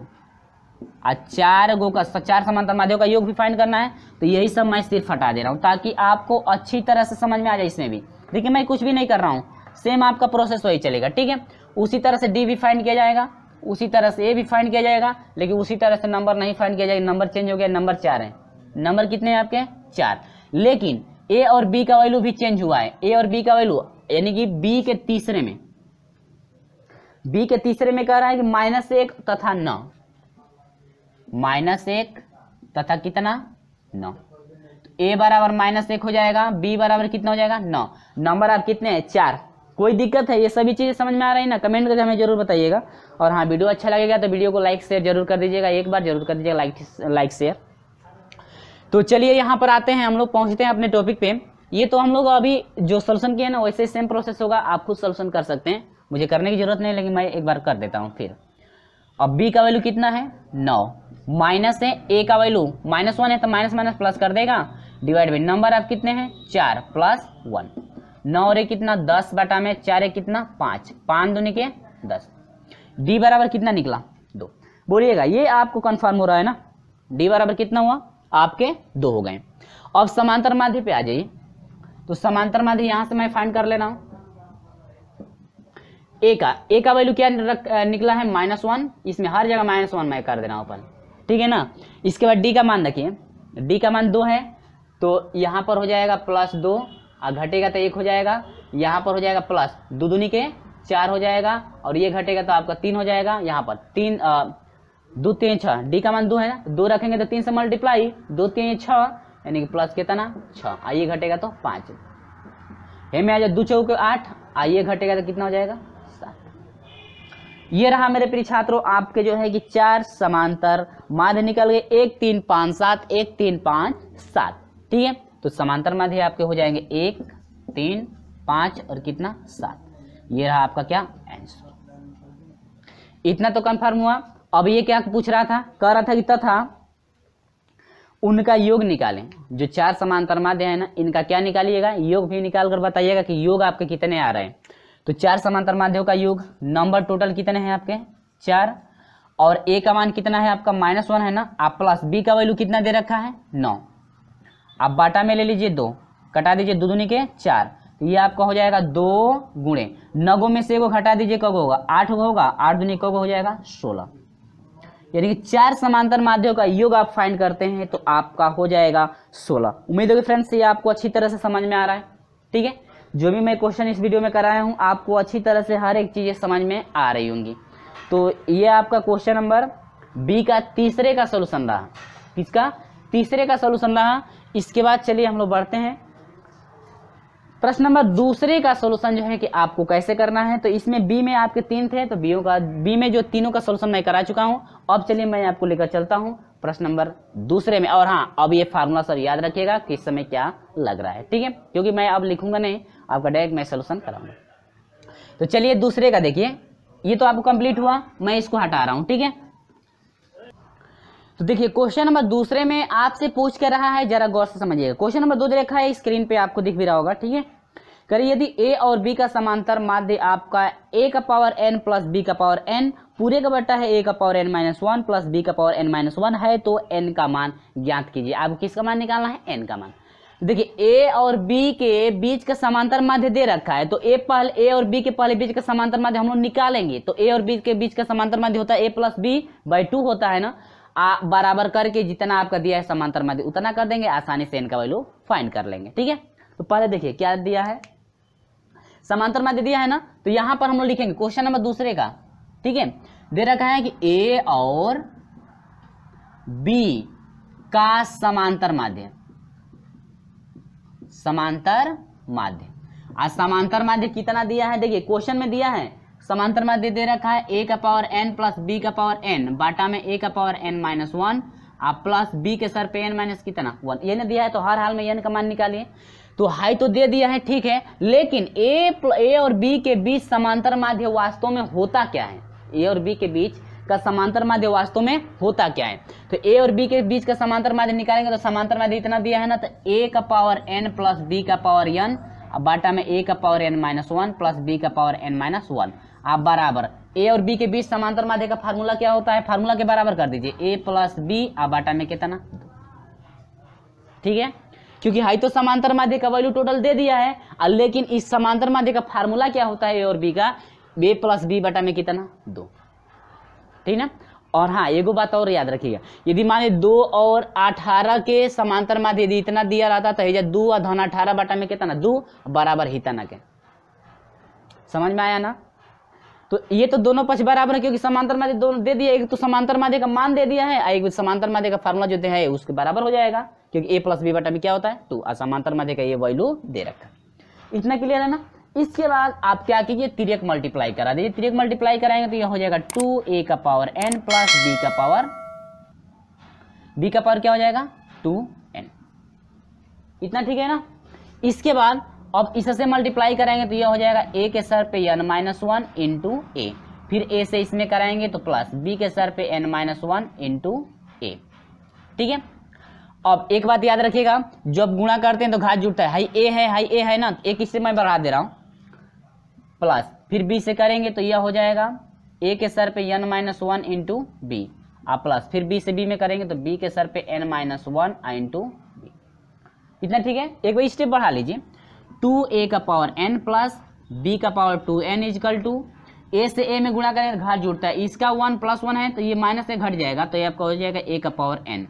और चार गो का चार समानता माध्यम का योग भी फाइंड करना है तो यही सब मैं सिर्फ हटा दे रहा हूँ ताकि आपको अच्छी तरह से समझ में आ जाए इसमें भी देखिए मैं कुछ भी नहीं कर रहा हूँ सेम आपका प्रोसेस वही चलेगा ठीक है उसी तरह से डी भी फाइंड किया जाएगा उसी तरह से ए भी फाइंड किया जाएगा लेकिन उसी तरह से नंबर नहीं फाइंड किया जाएगा नंबर चेंज हो गया नंबर चार है नंबर कितने हैं आपके चार लेकिन ए और बी का वैल्यू भी चेंज हुआ है ए और बी का वैल्यू यानी कि बी के तीसरे में बी के तीसरे में कह रहा है कि माइनस एक तथा नौ माइनस एक तथा कितना नौ ए तो बराबर माइनस एक हो जाएगा बी बराबर कितना हो जाएगा नौ नंबर आप कितने हैं चार कोई दिक्कत है ये सभी चीज़ें समझ में आ रही है ना कमेंट करके हमें जरूर बताइएगा और हाँ वीडियो अच्छा लगेगा तो वीडियो को लाइक शेयर जरूर कर दीजिएगा एक बार जरूर कर दीजिएगा लाइक लाइक शेयर तो चलिए यहाँ पर आते हैं हम लोग पहुँचते हैं अपने टॉपिक पे ये तो हम लोग अभी जो सोल्यूशन किए ना वैसे सेम प्रोसेस होगा आप खुद सोल्यूशन कर सकते हैं मुझे करने की जरूरत नहीं लेकिन मैं एक बार कर देता हूँ फिर अब बी का वैल्यू कितना है नौ माइनस है ए का वैल्यू माइनस वन है तो माइनस माइनस प्लस कर देगा डिवाइड बाई नंबर आप कितने हैं चार प्लस वन नौ रे कितना दस बटा में चार कितना पांच पांच दो के दस डी बराबर कितना निकला दो बोलिएगा ये आपको कंफर्म हो रहा है ना डी बराबर कितना हुआ आपके दो हो गए अब समांतर माध्य पे आ जाइए तो समांतर माध्य यहां से मैं फाइंड कर लेना हूं ए का ए का वैल्यू क्या निकला है माइनस वन इसमें हर जगह माइनस वन मैं कर देना अपन ठीक है ना इसके बाद डी का मान रखिए डी का मान दो है तो यहां पर हो जाएगा प्लस दो घटेगा तो एक हो जाएगा यहाँ पर हो जाएगा प्लस दो दुनी के चार हो जाएगा और ये घटेगा तो आपका तीन हो जाएगा यहाँ पर तीन दो तीन छः डी का मान दो है ना दो रखेंगे तो तीन से मल्टीप्लाई दो तीन छः यानी कि प्लस कितना छः आइए घटेगा तो पाँच हे में आ जाए दो चौक आठ आइए घटेगा तो कितना हो जाएगा सात ये रहा मेरे प्रिय छात्रों आपके जो है कि चार समांतर माध्य निकल गए एक तीन पाँच सात एक तीन पाँच सात ठीक है तो समांतर माध्य आपके हो जाएंगे एक तीन पाँच और कितना सात ये रहा आपका क्या आंसर इतना तो कंफर्म हुआ अब ये क्या पूछ रहा था कह रहा था कि तथा उनका योग निकालें जो चार समांतर माध्य है ना इनका क्या निकालिएगा योग भी निकाल कर बताइएगा कि योग आपके कितने आ रहे हैं तो चार समांतर माध्यों का योग नंबर टोटल कितने हैं आपके चार और ए का मान कितना है आपका माइनस वन है ना आप प्लस बी का वैल्यू कितना दे रखा है नौ आप बाटा में ले लीजिए दो कटा दीजिए दो दूनी के चार तो ये आपका हो जाएगा दो गुणे नगो में से एगो घटा दीजिए कब होगा आठ गो होगा आठ दूनी कब हो जाएगा सोलह यानी कि चार समांतर माध्यम का योग आप फाइंड करते हैं तो आपका हो जाएगा सोलह उम्मीद होगी फ्रेंड्स ये आपको अच्छी तरह से समझ में आ रहा है ठीक है जो भी मैं क्वेश्चन इस वीडियो में कराया हूँ आपको अच्छी तरह से हर एक चीज समझ में आ रही होंगी तो ये आपका क्वेश्चन नंबर बी का तीसरे का सोल्यूशन रहा किसका तीसरे का सोल्यूशन रहा इसके बाद चलिए हम लोग बढ़ते हैं प्रश्न नंबर दूसरे का सोल्यूशन जो है कि आपको कैसे करना है तो इसमें बी में आपके तीन थे तो बीओ का बी में जो तीनों का सोल्यूशन मैं करा चुका हूँ अब चलिए मैं आपको लेकर चलता हूँ प्रश्न नंबर दूसरे में और हाँ अब ये फार्मूला सर याद रखिएगा कि इस समय क्या लग रहा है ठीक है क्योंकि मैं अब लिखूंगा नहीं आपका डायरेक्ट मैं सोल्यूशन कराऊंगा तो चलिए दूसरे का देखिए ये तो आपको कंप्लीट हुआ मैं इसको हटा रहा हूँ ठीक है तो देखिए क्वेश्चन नंबर दूसरे में आपसे पूछ कर रहा है जरा गौर से समझिएगा क्वेश्चन नंबर दो देखा है स्क्रीन पे आपको दिख भी रहा होगा ठीक है करिए यदि ए और बी का समांतर माध्य आपका ए का पावर एन प्लस बी का पावर एन पूरे का बट्टा है ए का power n minus one plus b का पावर एन माइनस वन है तो एन का मान ज्ञात कीजिए आपको किसका मान निकालना है एन का मान देखिए ए और बी के बीच का समांतर माध्य दे रखा है तो ए पहले ए और बी के पहले बीच का समांतर माध्य हम लोग निकालेंगे तो ए और बी के बीच का समांतर माध्य होता है ए प्लस बी बाई टू होता है ना आ, बराबर करके जितना आपका दिया है समांतर माध्य उतना कर देंगे आसानी से इनका वैल्यू फाइंड कर लेंगे ठीक है तो पहले देखिए क्या दिया है समांतर माध्य दिया है ना तो यहां पर हम लोग लिखेंगे क्वेश्चन नंबर दूसरे का ठीक है दे रखा है कि ए और बी का समांतर माध्य समांतर माध्य आज समांतर माध्य कितना दिया है देखिए क्वेश्चन में दिया है समांतर में दे दे रखा है ए का पावर एन प्लस बी का पावर एन बाटा में ए का पावर एन माइनस वन आप प्लस बी के सर पे एन माइनस कितना वन एन दिया है तो हर हाल में एन का मान निकालिए तो हाई तो दे दिया है ठीक है लेकिन ए ए और बी के बीच समांतर माध्य वास्तव में होता क्या है ए और बी के बीच का समांतर माध्य वास्तव में होता क्या है तो ए और बी के बीच का समांतर माध्य निकालेंगे तो समांतर माध्य इतना दिया है ना तो ए का पावर एन प्लस बी का पावर एन बाटा में ए का power n minus one plus b का पावर एन माइनस वन आप हाँ, बराबर ए और बी के बीच समांतर माध्य का फार्मूला क्या होता है फार्मूला के बराबर कर दीजिए ए प्लस बी आप बाटा में कितना ठीक है क्योंकि हाई तो समांतर माध्य का वैल्यू टोटल दे दिया है लेकिन इस समांतर माध्य का फार्मूला क्या होता है ए और बी का ए प्लस बी बटा में कितना दो ठीक ना और हाँ एगो बात और याद रखिएगा यदि माने दो और अठारह के समांतर माध्य यदि इतना दिया रहता तो दो और धन अठारह बटा में कितना दो बराबर ही तना के समझ में आया ना तो ये तो दोनों पक्ष बराबर है क्योंकि समांतर माध्य दोनों दे दिया एक तो समांतर माध्य का मान दे दिया है एक समांतर माध्य का फार्मूला जो है उसके बराबर हो जाएगा क्योंकि ए प्लस बी बटा में क्या होता है तो असमांतर माध्य का ये वैल्यू दे रखा इतना क्लियर है ना इसके बाद आप क्या कीजिए तिरक मल्टीप्लाई करा दीजिए तिरक मल्टीप्लाई कराएंगे तो यह हो जाएगा टू ए का पावर एन प्लस बी का पावर बी का पावर क्या हो जाएगा टू एन इतना ठीक है ना इसके बाद अब इससे मल्टीप्लाई करेंगे तो यह हो जाएगा ए के सर पे n minus one into a फिर ए से इसमें कराएंगे तो प्लस बी के सर पे n minus one into a ठीक है अब एक बात याद रखिएगा जब गुणा करते हैं तो घात जुड़ता है हाई ए है हाई ए है ना एक तो इससे मैं बढ़ा दे रहा हूँ प्लस फिर बी से करेंगे तो यह हो जाएगा ए के सर पे n minus one into b और प्लस फिर बी से बी में करेंगे तो बी के सर पे n minus one into b इतना ठीक है एक बार स्टेप बढ़ा लीजिए टू ए का पावर एन प्लस बी का power two n equal two a से ए में गुणा करें घाट जुड़ता है इसका वन प्लस वन है तो ये माइनस से घट जाएगा तो ये आपका हो जाएगा ए का पावर एन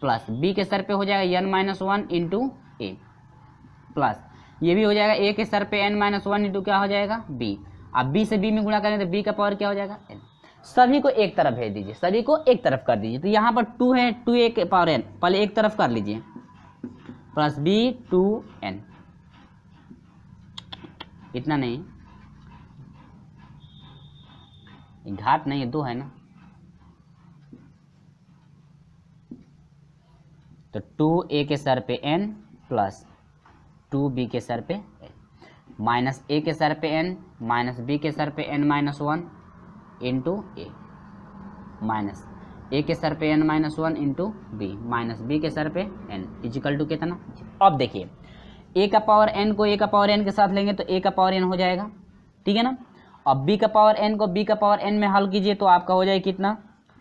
प्लस बी के सर पे हो जाएगा n minus one into a plus ये भी हो जाएगा ए के सर पे एन माइनस वन इंटू क्या हो जाएगा बी अब बी से बी में गुणा करें तो बी का पावर क्या हो जाएगा एन सभी को एक तरफ भेज दीजिए सभी को एक तरफ कर दीजिए तो यहाँ पर टू है टू ए के पावर एन पहले एक तरफ कर लीजिए प्लस बी टू एन इतना नहीं घाट नहीं है दो है ना तो टू ए के सर पे एन प्लस टू बी के सर पे माइनस ए के सर पे एन माइनस बी के सर पे n minus one into a minus a के सर पे n minus one into b minus b के सर पे एन इजिकल टू कितना अब देखिए ए का पावर एन को ए का पावर एन के साथ लेंगे तो ए का पावर एन हो जाएगा ठीक है ना अब बी का पावर एन को बी का पावर एन में हल कीजिए तो आपका हो जाएगा कितना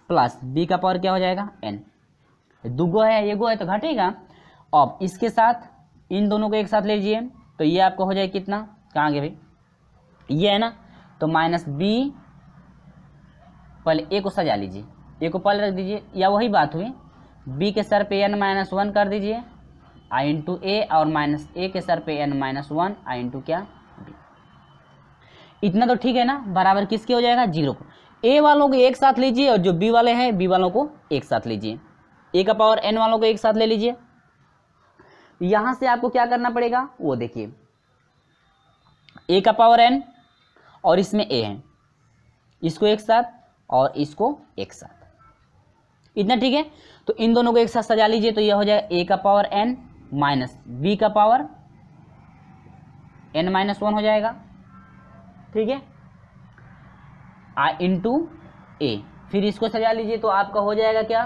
प्लस बी का पावर क्या हो जाएगा एन दुगो है एगो है तो घटेगा अब इसके साथ इन दोनों को एक साथ लीजिए तो ये आपका हो जाएगा कितना कहाँ गए भाई ये है ना तो माइनस बी पहले ए को सजा लीजिए ए को पहले रख दीजिए या वही बात हुई बी के सर पे एन माइनस वन कर दीजिए आई इंटू ए और माइनस ए के सर पे n minus one I into क्या बी इतना तो ठीक है ना बराबर किसके हो जाएगा जीरो को ए वालों को एक साथ लीजिए और जो बी वाले हैं बी वालों को एक साथ लीजिए ए का पावर एन वालों को एक साथ ले लीजिए यहां से आपको क्या करना पड़ेगा वो देखिए ए का पावर एन और इसमें ए है इसको एक साथ और इसको एक साथ इतना ठीक है तो इन दोनों को एक साथ सजा लीजिए तो यह हो जाएगा ए का पावर एन माइनस बी का पावर एन माइनस वन हो जाएगा ठीक है आई इंटू ए फिर इसको सजा लीजिए तो आपका हो जाएगा क्या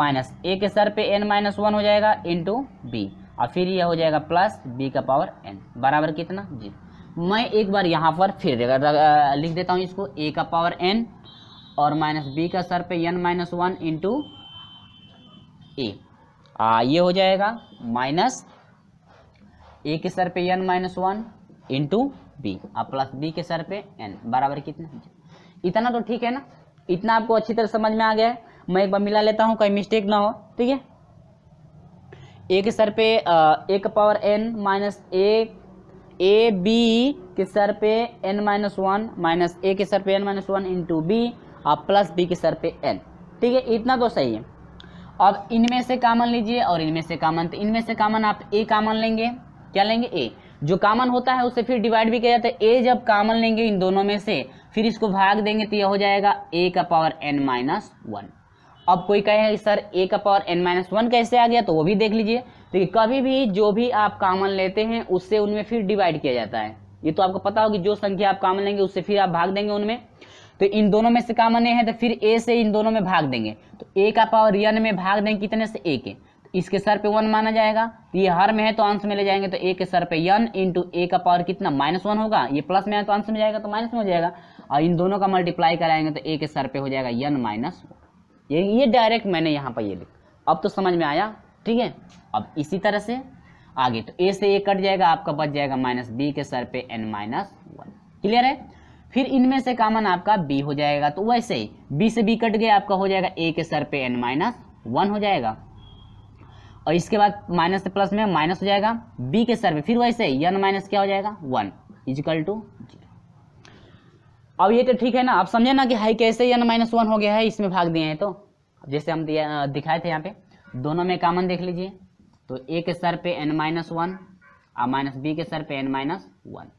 माइनस ए के सर पे एन माइनस वन हो जाएगा इंटू बी और फिर यह हो जाएगा प्लस बी का पावर एन बराबर कितना जी मैं एक बार यहाँ पर फिर लिख देता हूँ इसको ए का पावर एन और माइनस बी का सर पे n minus one into a आ, ये हो जाएगा माइनस ए के सर पे n minus one into b और प्लस बी के सर पे एन बराबर कितना इतना तो ठीक है ना इतना आपको अच्छी तरह समझ में आ गया है मैं एक बार मिला लेता हूँ कहीं मिस्टेक ना हो ठीक है ए के सर पे ए का power n minus a a b के सर पे n minus one minus a के सर पे n minus one into b और प्लस बी के सर पे एन ठीक है इतना तो सही है अब इनमें से कामन लीजिए और इनमें से कामन तो इनमें से कामन आप ए कामन लेंगे क्या लेंगे ए जो कामन होता है उसे फिर डिवाइड भी किया जाता है ए जब कामन लेंगे इन दोनों में से फिर इसको भाग देंगे तो यह हो जाएगा ए का पावर एन माइनस वन अब कोई कहे सर ए का पावर एन माइनस वन कैसे आ गया तो वो भी देख लीजिए देखिए तो कभी भी जो भी आप कामन लेते हैं उससे उनमें फिर डिवाइड किया जाता है ये तो आपको पता होगी जो संख्या आप कामन लेंगे उससे फिर आप भाग देंगे उनमें तो इन दोनों में से कॉमन ए है तो फिर ए से इन दोनों में भाग देंगे तो ए का पावर यन में भाग देंगे कितने से ए के तो इसके सर पे वन माना जाएगा तो ये हर में है तो आंसर में ले जाएंगे तो ए के सर पे यन इंटू ए का पावर कितना माइनस वन होगा ये प्लस में है तो आंसर में जाएगा तो माइनस में हो जाएगा और इन दोनों का मल्टीप्लाई कराएंगे तो ए के सर पे हो जाएगा यन माइनस ये ये डायरेक्ट मैंने यहाँ पर ये लिख अब तो समझ में आया ठीक है अब इसी तरह से आगे तो ए से ए कट जाएगा आपका बच जाएगा माइनस बी के सर पे एन माइनस वन क्लियर है फिर इनमें से कामन आपका बी हो जाएगा तो वैसे ही बी से बी कट गया आपका हो जाएगा ए के सर पे एन माइनस वन हो जाएगा और इसके बाद माइनस से प्लस में माइनस हो जाएगा बी के सर पे फिर वैसे ही एन माइनस क्या हो जाएगा वन इजिकल टू अब ये तो ठीक है ना आप समझे ना कि हाई कैसे एन माइनस वन हो गया है इसमें भाग दिए हैं तो जैसे हम दिखाए थे यहाँ पे दोनों में कामन देख लीजिए तो ए के सर पे एन माइनस वन और माइनस बी के सर पे एन माइनस वन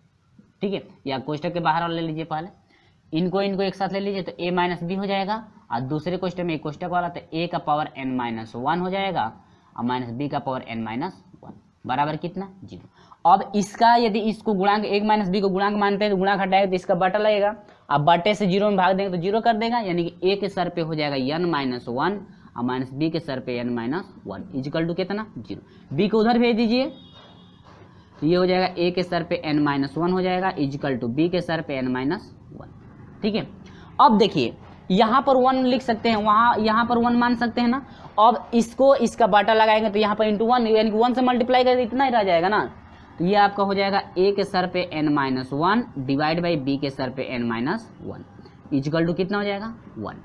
ठीक है या क्वेश्चन के बाहर और ले लीजिए पहले इनको इनको एक साथ ले लीजिए तो ए माइनस बी हो जाएगा और दूसरे क्वेश्चन में क्वेश्चन वाला तो ए का पावर एन माइनस वन हो जाएगा और माइनस बी का पावर एन माइनस वन बराबर कितना जीरो अब इसका यदि इसको गुणांक एक माइनस बी को गुणांक मानते हैं तो गुणांक हटाएगा तो इसका बटा लगेगा अब बटे से जीरो में भाग देंगे तो जीरो कर देगा यानी कि ए के सर पे हो जाएगा एन माइनस वन और माइनस बी के सर पे n minus one equal two कितना जीरो बी को उधर भेज दीजिए तो ये हो जाएगा ए के सर पे एन माइनस वन हो जाएगा इजिकल टू बी के सर पे एन माइनस वन ठीक है अब देखिए यहाँ पर वन लिख सकते हैं वहाँ यहाँ पर वन मान सकते हैं ना अब इसको इसका बाटा लगाएंगे तो यहाँ पर इंटू वन यानी कि वन से मल्टीप्लाई करेंगे इतना ही रह जाएगा ना तो ये आपका हो जाएगा ए के सर पे n minus one divide by b के सर पे n minus one equal two कितना हो जाएगा वन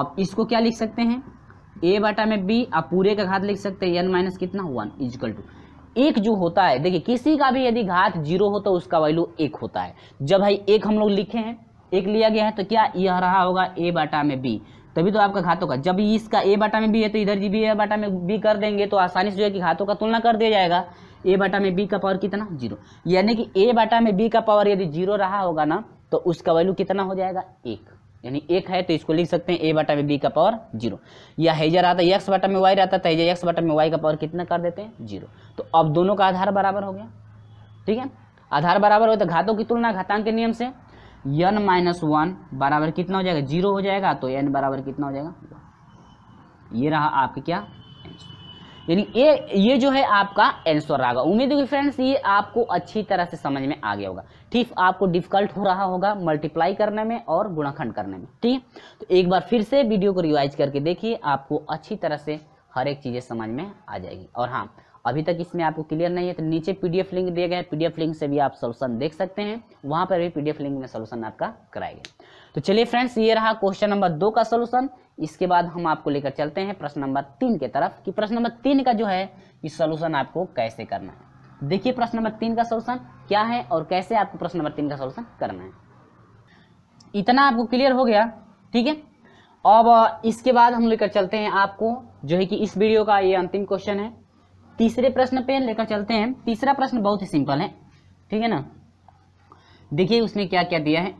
अब इसको क्या लिख सकते हैं ए बाटा में बी आप पूरे का घात लिख सकते हैं एन माइनस कितना वन इजिकल टू एक जो होता है देखिए किसी का भी यदि घात जीरो हो तो उसका वैल्यू एक होता है जब भाई एक हम लोग लिखे हैं एक लिया गया है तो क्या यह रहा होगा ए बाटा में बी तभी तो आपका घातों का जब इसका ए बाटा में बी है तो इधर जी बी ए बाटा में बी कर देंगे तो आसानी से जो है कि घातों का तुलना कर दिया जाएगा ए बाटा में बी का पावर कितना जीरो यानी कि ए बाटा में बी का पावर यदि जीरो रहा होगा ना तो उसका वैल्यू कितना हो जाएगा एक यानी एक है तो इसको लिख सकते हैं ए बटा में बी का पावर जीरो या हेजर आता है यक्स बटा में वाई रहता है हेजर यक्स बटा में वाई का पावर कितना कर देते हैं जीरो तो अब दोनों का आधार बराबर हो गया ठीक है आधार बराबर हो तो घातों की तुलना घातांक के नियम से यन माइनस वन बराबर कितना हो जाएगा जीरो हो जाएगा तो एन बराबर कितना हो जाएगा ये रहा आपके क्या यानी ये ये जो है आपका आंसर आएगा उम्मीद है फ्रेंड्स ये आपको अच्छी तरह से समझ में आ गया होगा ठीक आपको डिफिकल्ट हो रहा होगा मल्टीप्लाई करने में और गुणाखंड करने में ठीक तो एक बार फिर से वीडियो को रिवाइज करके देखिए आपको अच्छी तरह से हर एक चीज़ें समझ में आ जाएगी और हाँ अभी तक इसमें आपको क्लियर नहीं है तो नीचे पीडीएफ लिंक दिए गए पीडीएफ लिंक से भी आप सोल्यूशन देख सकते हैं वहां पर भी पीडीएफ लिंक में सोल्यूशन आपका कराएगा तो चलिए फ्रेंड्स ये रहा क्वेश्चन नंबर दो का सोल्यूशन इसके बाद हम आपको लेकर चलते हैं प्रश्न नंबर तीन के तरफ कि प्रश्न नंबर तीन का जो है कि सोल्यूशन आपको कैसे करना है देखिए प्रश्न नंबर तीन का सोल्यूशन क्या है और कैसे आपको प्रश्न नंबर तीन का सोल्यूशन करना है इतना आपको क्लियर हो गया ठीक है अब इसके बाद हम लेकर चलते हैं आपको जो है कि इस वीडियो का ये अंतिम क्वेश्चन है तीसरे प्रश्न पे लेकर चलते हैं तीसरा प्रश्न बहुत ही सिंपल है ठीक है ना देखिए उसमें क्या क्या दिया है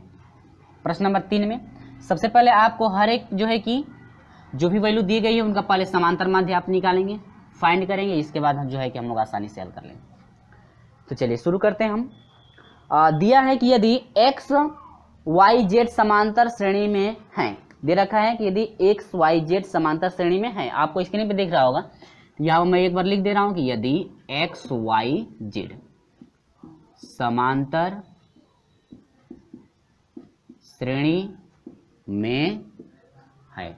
प्रश्न नंबर तीन में सबसे पहले आपको हर एक जो है कि जो भी वैल्यू दी गई है उनका पहले समांतर माध्य आप निकालेंगे फाइंड करेंगे इसके बाद हम जो है कि हम लोग आसानी से हल कर लेंगे तो चलिए शुरू करते हैं हम आ, दिया है कि यदि एक्स वाई जेड समांतर श्रेणी में हैं दे रखा है कि यदि एक्स वाई जेड समांतर श्रेणी में है आपको स्क्रीन पे देख रहा होगा यहाँ मैं एक बार लिख दे रहा हूँ कि यदि एक्स वाई जेड समांतर श्रेणी में है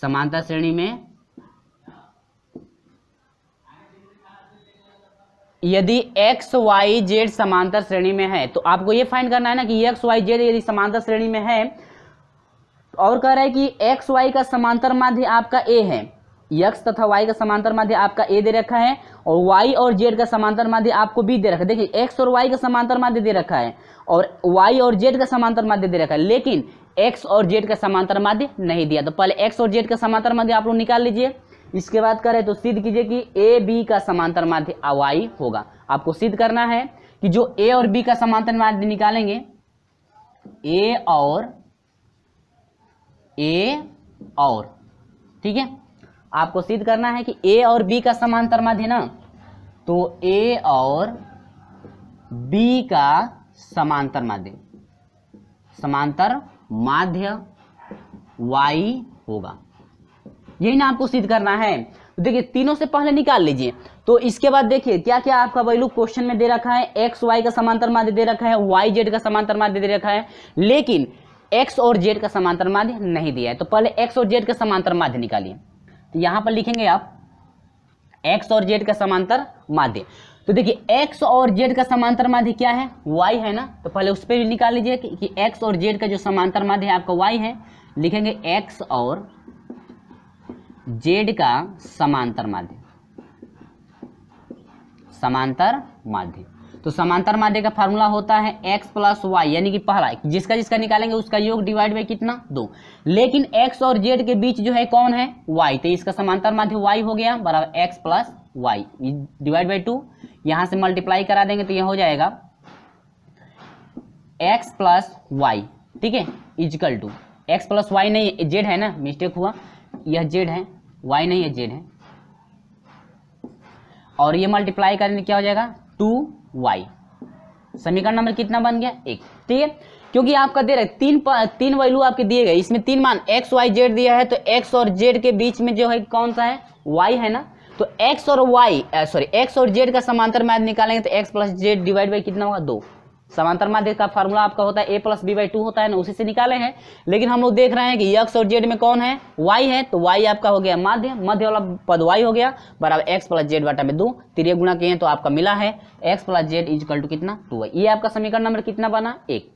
समानता श्रेणी में यदि एक्स वाई जेड समांतर श्रेणी में है तो आपको यह फाइंड करना है ना कि एक्स वाई जेड यदि समांतर श्रेणी में है तो और कह रहा है कि एक्स वाई का समांतर माध्य आपका ए है यक्स तथा वाई का समांतर माध्य आपका ए दे रखा है और वाई और जेड का समांतर माध्य आपको बी दे रखा है देखिए एक्स और वाई का समांतर माध्य दे रखा है और वाई और जेड का समांतर माध्य दे रखा है लेकिन एक्स और जेड का समांतर माध्य नहीं दिया तो पहले एक्स और जेड का समांतर माध्य आप लोग निकाल लीजिए इसके बाद करें तो सिद्ध कीजिए कि ए बी का समांतर माध्य वाई होगा आपको सिद्ध करना है कि जो ए और बी का समांतर माध्य निकालेंगे ए और ए और ठीक है आपको सिद्ध करना है कि ए और बी का समांतर माध्य ना तो ए और बी का समांतर माध्य समांतर माध्य वाई होगा यही ना आपको सिद्ध करना है तो देखिए तीनों से पहले निकाल लीजिए तो इसके बाद देखिए क्या क्या आपका वैल्यू क्वेश्चन में दे रखा है एक्स वाई का समांतर माध्य दे रखा है वाई जेड का समांतर माध्य दे रखा है लेकिन एक्स और जेड का समांतर माध्य नहीं दिया है तो पहले एक्स और जेड का समांतर माध्य निकालिए तो यहां पर लिखेंगे आप एक्स और जेड का समांतर माध्य तो देखिए एक्स और जेड का समांतर माध्य क्या है वाई है ना तो पहले उस पर भी निकाल लीजिए कि, कि एक्स और जेड का जो समांतर माध्य है आपका वाई है लिखेंगे एक्स और जेड का समांतर माध्य समांतर माध्य तो समांतर माध्य का फार्मूला होता है एक्स प्लस वाई यानी कि पहला जिसका जिसका निकालेंगे उसका योग डिवाइड बाई कितना दो लेकिन एक्स और जेड के बीच जो है कौन है वाई तो इसका समांतर माध्य वाई हो गया बराबर x plus y divide by two यहां से मल्टीप्लाई करा देंगे तो यह हो जाएगा एक्स प्लस वाई ठीक है equal two x plus y नहीं जेड है ना मिस्टेक हुआ यह जेड है वाई नहीं है जेड है और ये मल्टीप्लाई करने तो क्या हो जाएगा टू वाई समीकरण नंबर कितना बन गया एक ठीक है क्योंकि आपका दे रहा है तीन तीन वैल्यू आपके दिए गए इसमें तीन मान एक्स वाई जेड दिया है तो एक्स और जेड के बीच में जो है कौन सा है वाई है ना तो एक्स और वाई सॉरी एक्स और जेड का समांतर मैथ निकालेंगे तो x plus z divide by कितना होगा दो समांतर माध्य का फार्मूला आपका होता है ए प्लस बी बाई टू होता है ना उसी से निकाले हैं लेकिन हम लोग देख रहे हैं कि यक्स और जेड में कौन है वाई है तो वाई आपका हो गया माध्य मध्य वाला पद वाई हो गया बराबर एक्स प्लस जेड बाटा में दो तिरय गुणा किए तो आपका मिला है x plus z equal two कितना टू ये आपका समीकरण नंबर कितना बना एक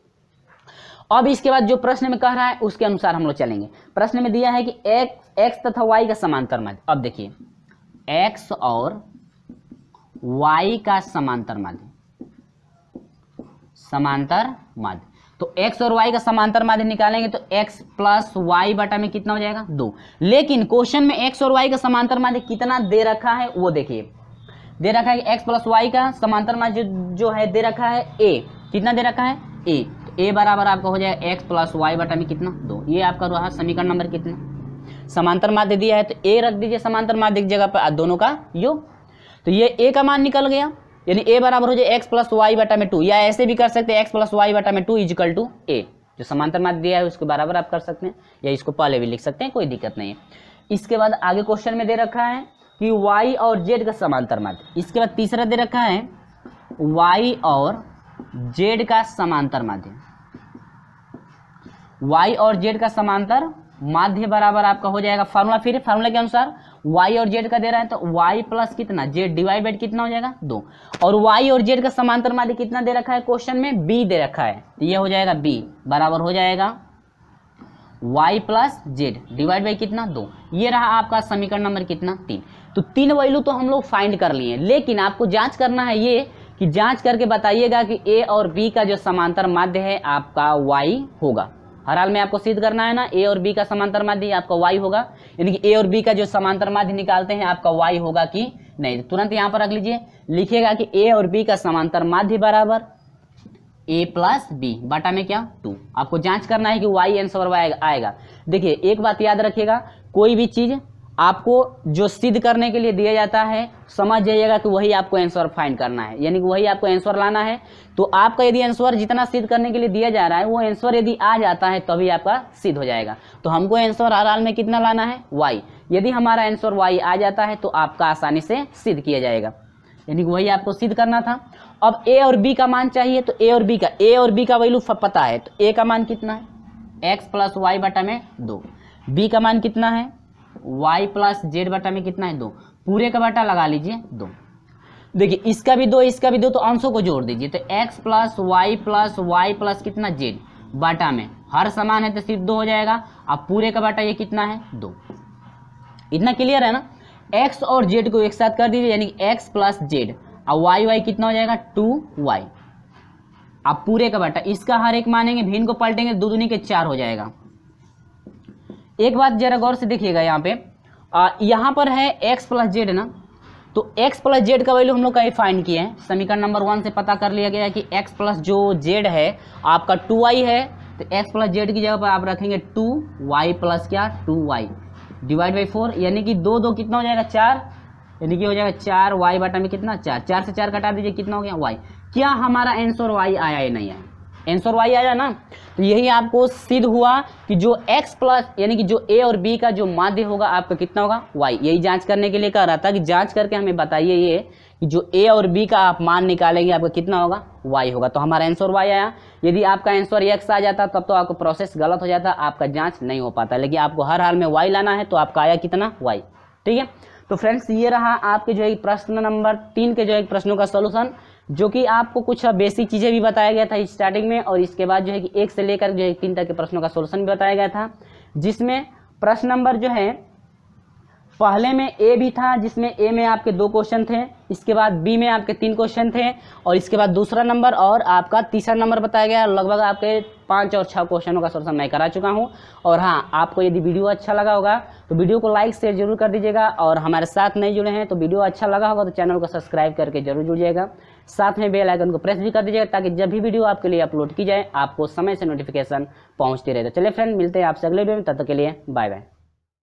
अब इसके बाद जो प्रश्न में कह रहा है उसके अनुसार हम लोग चलेंगे प्रश्न में दिया है कि एक्स एक्स तथा वाई का समांतर माध्य अब देखिए एक्स और वाई का समांतर माध्य समांतर माध्य तो x और y का समांतर माध्य निकालेंगे तो x प्लस वाई बटा में कितना हो जाएगा दो लेकिन क्वेश्चन में x और y का समांतर माध्य कितना दे रखा है वो देखिए दे रखा है x प्लस वाई का समांतर माध्य जो है दे रखा है a कितना दे रखा है a तो a बराबर आपका हो जाएगा x प्लस वाई बटा में कितना दो ये आपका रहा समीकरण नंबर कितना समांतर माध्य दिया है तो ए रख दीजिए समांतर माध्य जगह पर दोनों का योग तो ये ए का मान निकल गया यानी ए बराबर हो जाए एक्स प्लस वाई बटा में टू या ऐसे भी कर सकते हैं एक्स प्लस वाई बटा में टू इजिकल टू ए जो समांतर माध्य दिया है उसके बराबर आप कर सकते हैं या इसको पहले भी लिख सकते हैं कोई दिक्कत नहीं है इसके बाद आगे क्वेश्चन में दे रखा है कि y और z का समांतर माध्य इसके बाद तीसरा दे रखा है वाई और जेड का समांतर माध्य वाई और जेड का समांतर माध्य बराबर आपका हो जाएगा फार्मूला फिर फार्मूला के अनुसार y और z का दे रहा है तो y प्लस कितना z डिवाइडेड कितना हो जाएगा दो और y और z का समांतर माध्य कितना दे रखा है क्वेश्चन में b दे रखा है तो ये हो जाएगा b बराबर हो जाएगा y plus z divide by कितना दो ये रहा आपका समीकरण नंबर कितना तीन तो तीन वैल्यू तो हम लोग फाइंड कर लिए लेकिन आपको जांच करना है ये कि जांच करके बताइएगा कि a और b का जो समांतर माध्य है आपका y होगा हर हाल में आपको सिद्ध करना है ना ए और बी का समांतर माध्य आपका वाई होगा यानी कि ए और बी का जो समांतर माध्य निकालते हैं आपका वाई होगा कि नहीं तो तुरंत यहां पर रख लीजिए लिखिएगा कि ए और बी का समांतर माध्य बराबर ए प्लस बी बाटा में क्या टू आपको जांच करना है कि वाई आंसर आएगा देखिए एक बात याद रखिएगा कोई भी चीज़ आपको जो सिद्ध करने के लिए दिया जाता है समझ जाइएगा कि वही आपको आंसर फाइंड करना है यानी कि वही आपको आंसर लाना है तो आपका यदि आंसर जितना सिद्ध करने के लिए दिया जा रहा है वो आंसर यदि आ जाता है तभी आपका सिद्ध हो जाएगा तो हमको आंसर हर हाल में कितना लाना है वाई यदि हमारा आंसर वाई आ जाता है तो आपका आसानी से सिद्ध किया जाएगा यानी कि वही आपको सिद्ध करना था अब ए और बी का मान चाहिए तो ए और बी का ए और बी का वैल्यू पता है तो ए का मान कितना है एक्स प्लस वाई बटा में दो बी का मान कितना है वाई प्लस जेड बटा में कितना है दो पूरे का बटा लगा लीजिए दो देखिए इसका भी दो इसका भी दो तो अंशों को जोड़ दीजिए तो x plus y plus y plus कितना जेड बाटा में हर समान है तो सिर्फ दो हो जाएगा अब पूरे का बाटा ये कितना है दो इतना क्लियर है ना एक्स और जेड को एक साथ कर दीजिए यानी एक्स प्लस जेड और वाई वाई कितना हो जाएगा टू वाई अब पूरे का बाटा इसका हर एक मानेंगे भिन्न को पलटेंगे दो दुनी के चार हो जाएगा एक बात जरा गौर से देखिएगा यहाँ पे यहाँ पर है एक्स प्लस जेड ना तो एक्स प्लस जेड का वैल्यू हम लोग कहीं फाइन किए हैं समीकरण नंबर वन से पता कर लिया गया कि एक्स प्लस जो जेड है आपका टू आई है तो एक्स प्लस जेड की जगह पर आप रखेंगे टू वाई प्लस क्या two y divide by four यानी कि दो दो कितना हो जाएगा चार यानी कि हो जाएगा चार वाई बटा में कितना चार चार से चार कटा दीजिए कितना हो गया वाई क्या हमारा आंसर वाई आया या नहीं आया आंसर वाई आया ना तो यही आपको सिद्ध हुआ कि जो x प्लस यानी कि जो a और b का जो माध्य होगा आपका कितना होगा y यही जांच करने के लिए कह रहा था कि जांच करके हमें बताइए ये कि जो a और b का आप मान निकालेंगे आपका कितना होगा y होगा तो हमारा आंसर y आया यदि आपका आंसर x आ जाता तब तो आपका प्रोसेस गलत हो जाता आपका जाँच नहीं हो पाता लेकिन आपको हर हाल में वाई लाना है तो आपका आया कितना वाई ठीक है तो फ्रेंड्स ये रहा आपके जो है प्रश्न नंबर तीन के जो है प्रश्नों का सोल्यूशन जो कि आपको कुछ बेसिक चीज़ें भी बताया गया था स्टार्टिंग में और इसके बाद जो है कि एक से लेकर जो है तीन तक के प्रश्नों का सोल्यूशन भी बताया गया था जिसमें प्रश्न नंबर जो है पहले में ए भी था जिसमें ए में आपके दो क्वेश्चन थे इसके बाद बी में आपके तीन क्वेश्चन थे और इसके बाद दूसरा नंबर और आपका तीसरा नंबर बताया गया लगभग आपके पाँच और छः क्वेश्चनों का सोल्यूशन मैं करा चुका हूँ और हाँ आपको यदि वीडियो अच्छा लगा होगा तो वीडियो को लाइक शेयर जरूर कर दीजिएगा और हमारे साथ नहीं जुड़े हैं तो वीडियो अच्छा लगा होगा तो चैनल को सब्सक्राइब करके जरूर जुड़िएगा साथ में बेल आइकन को प्रेस भी कर दीजिएगा ताकि जब भी वीडियो आपके लिए अपलोड की जाए आपको समय से नोटिफिकेशन पहुंचती रहे तो चलिए फ्रेंड मिलते हैं आपसे अगले वीडियो में तब तक के लिए बाय बाय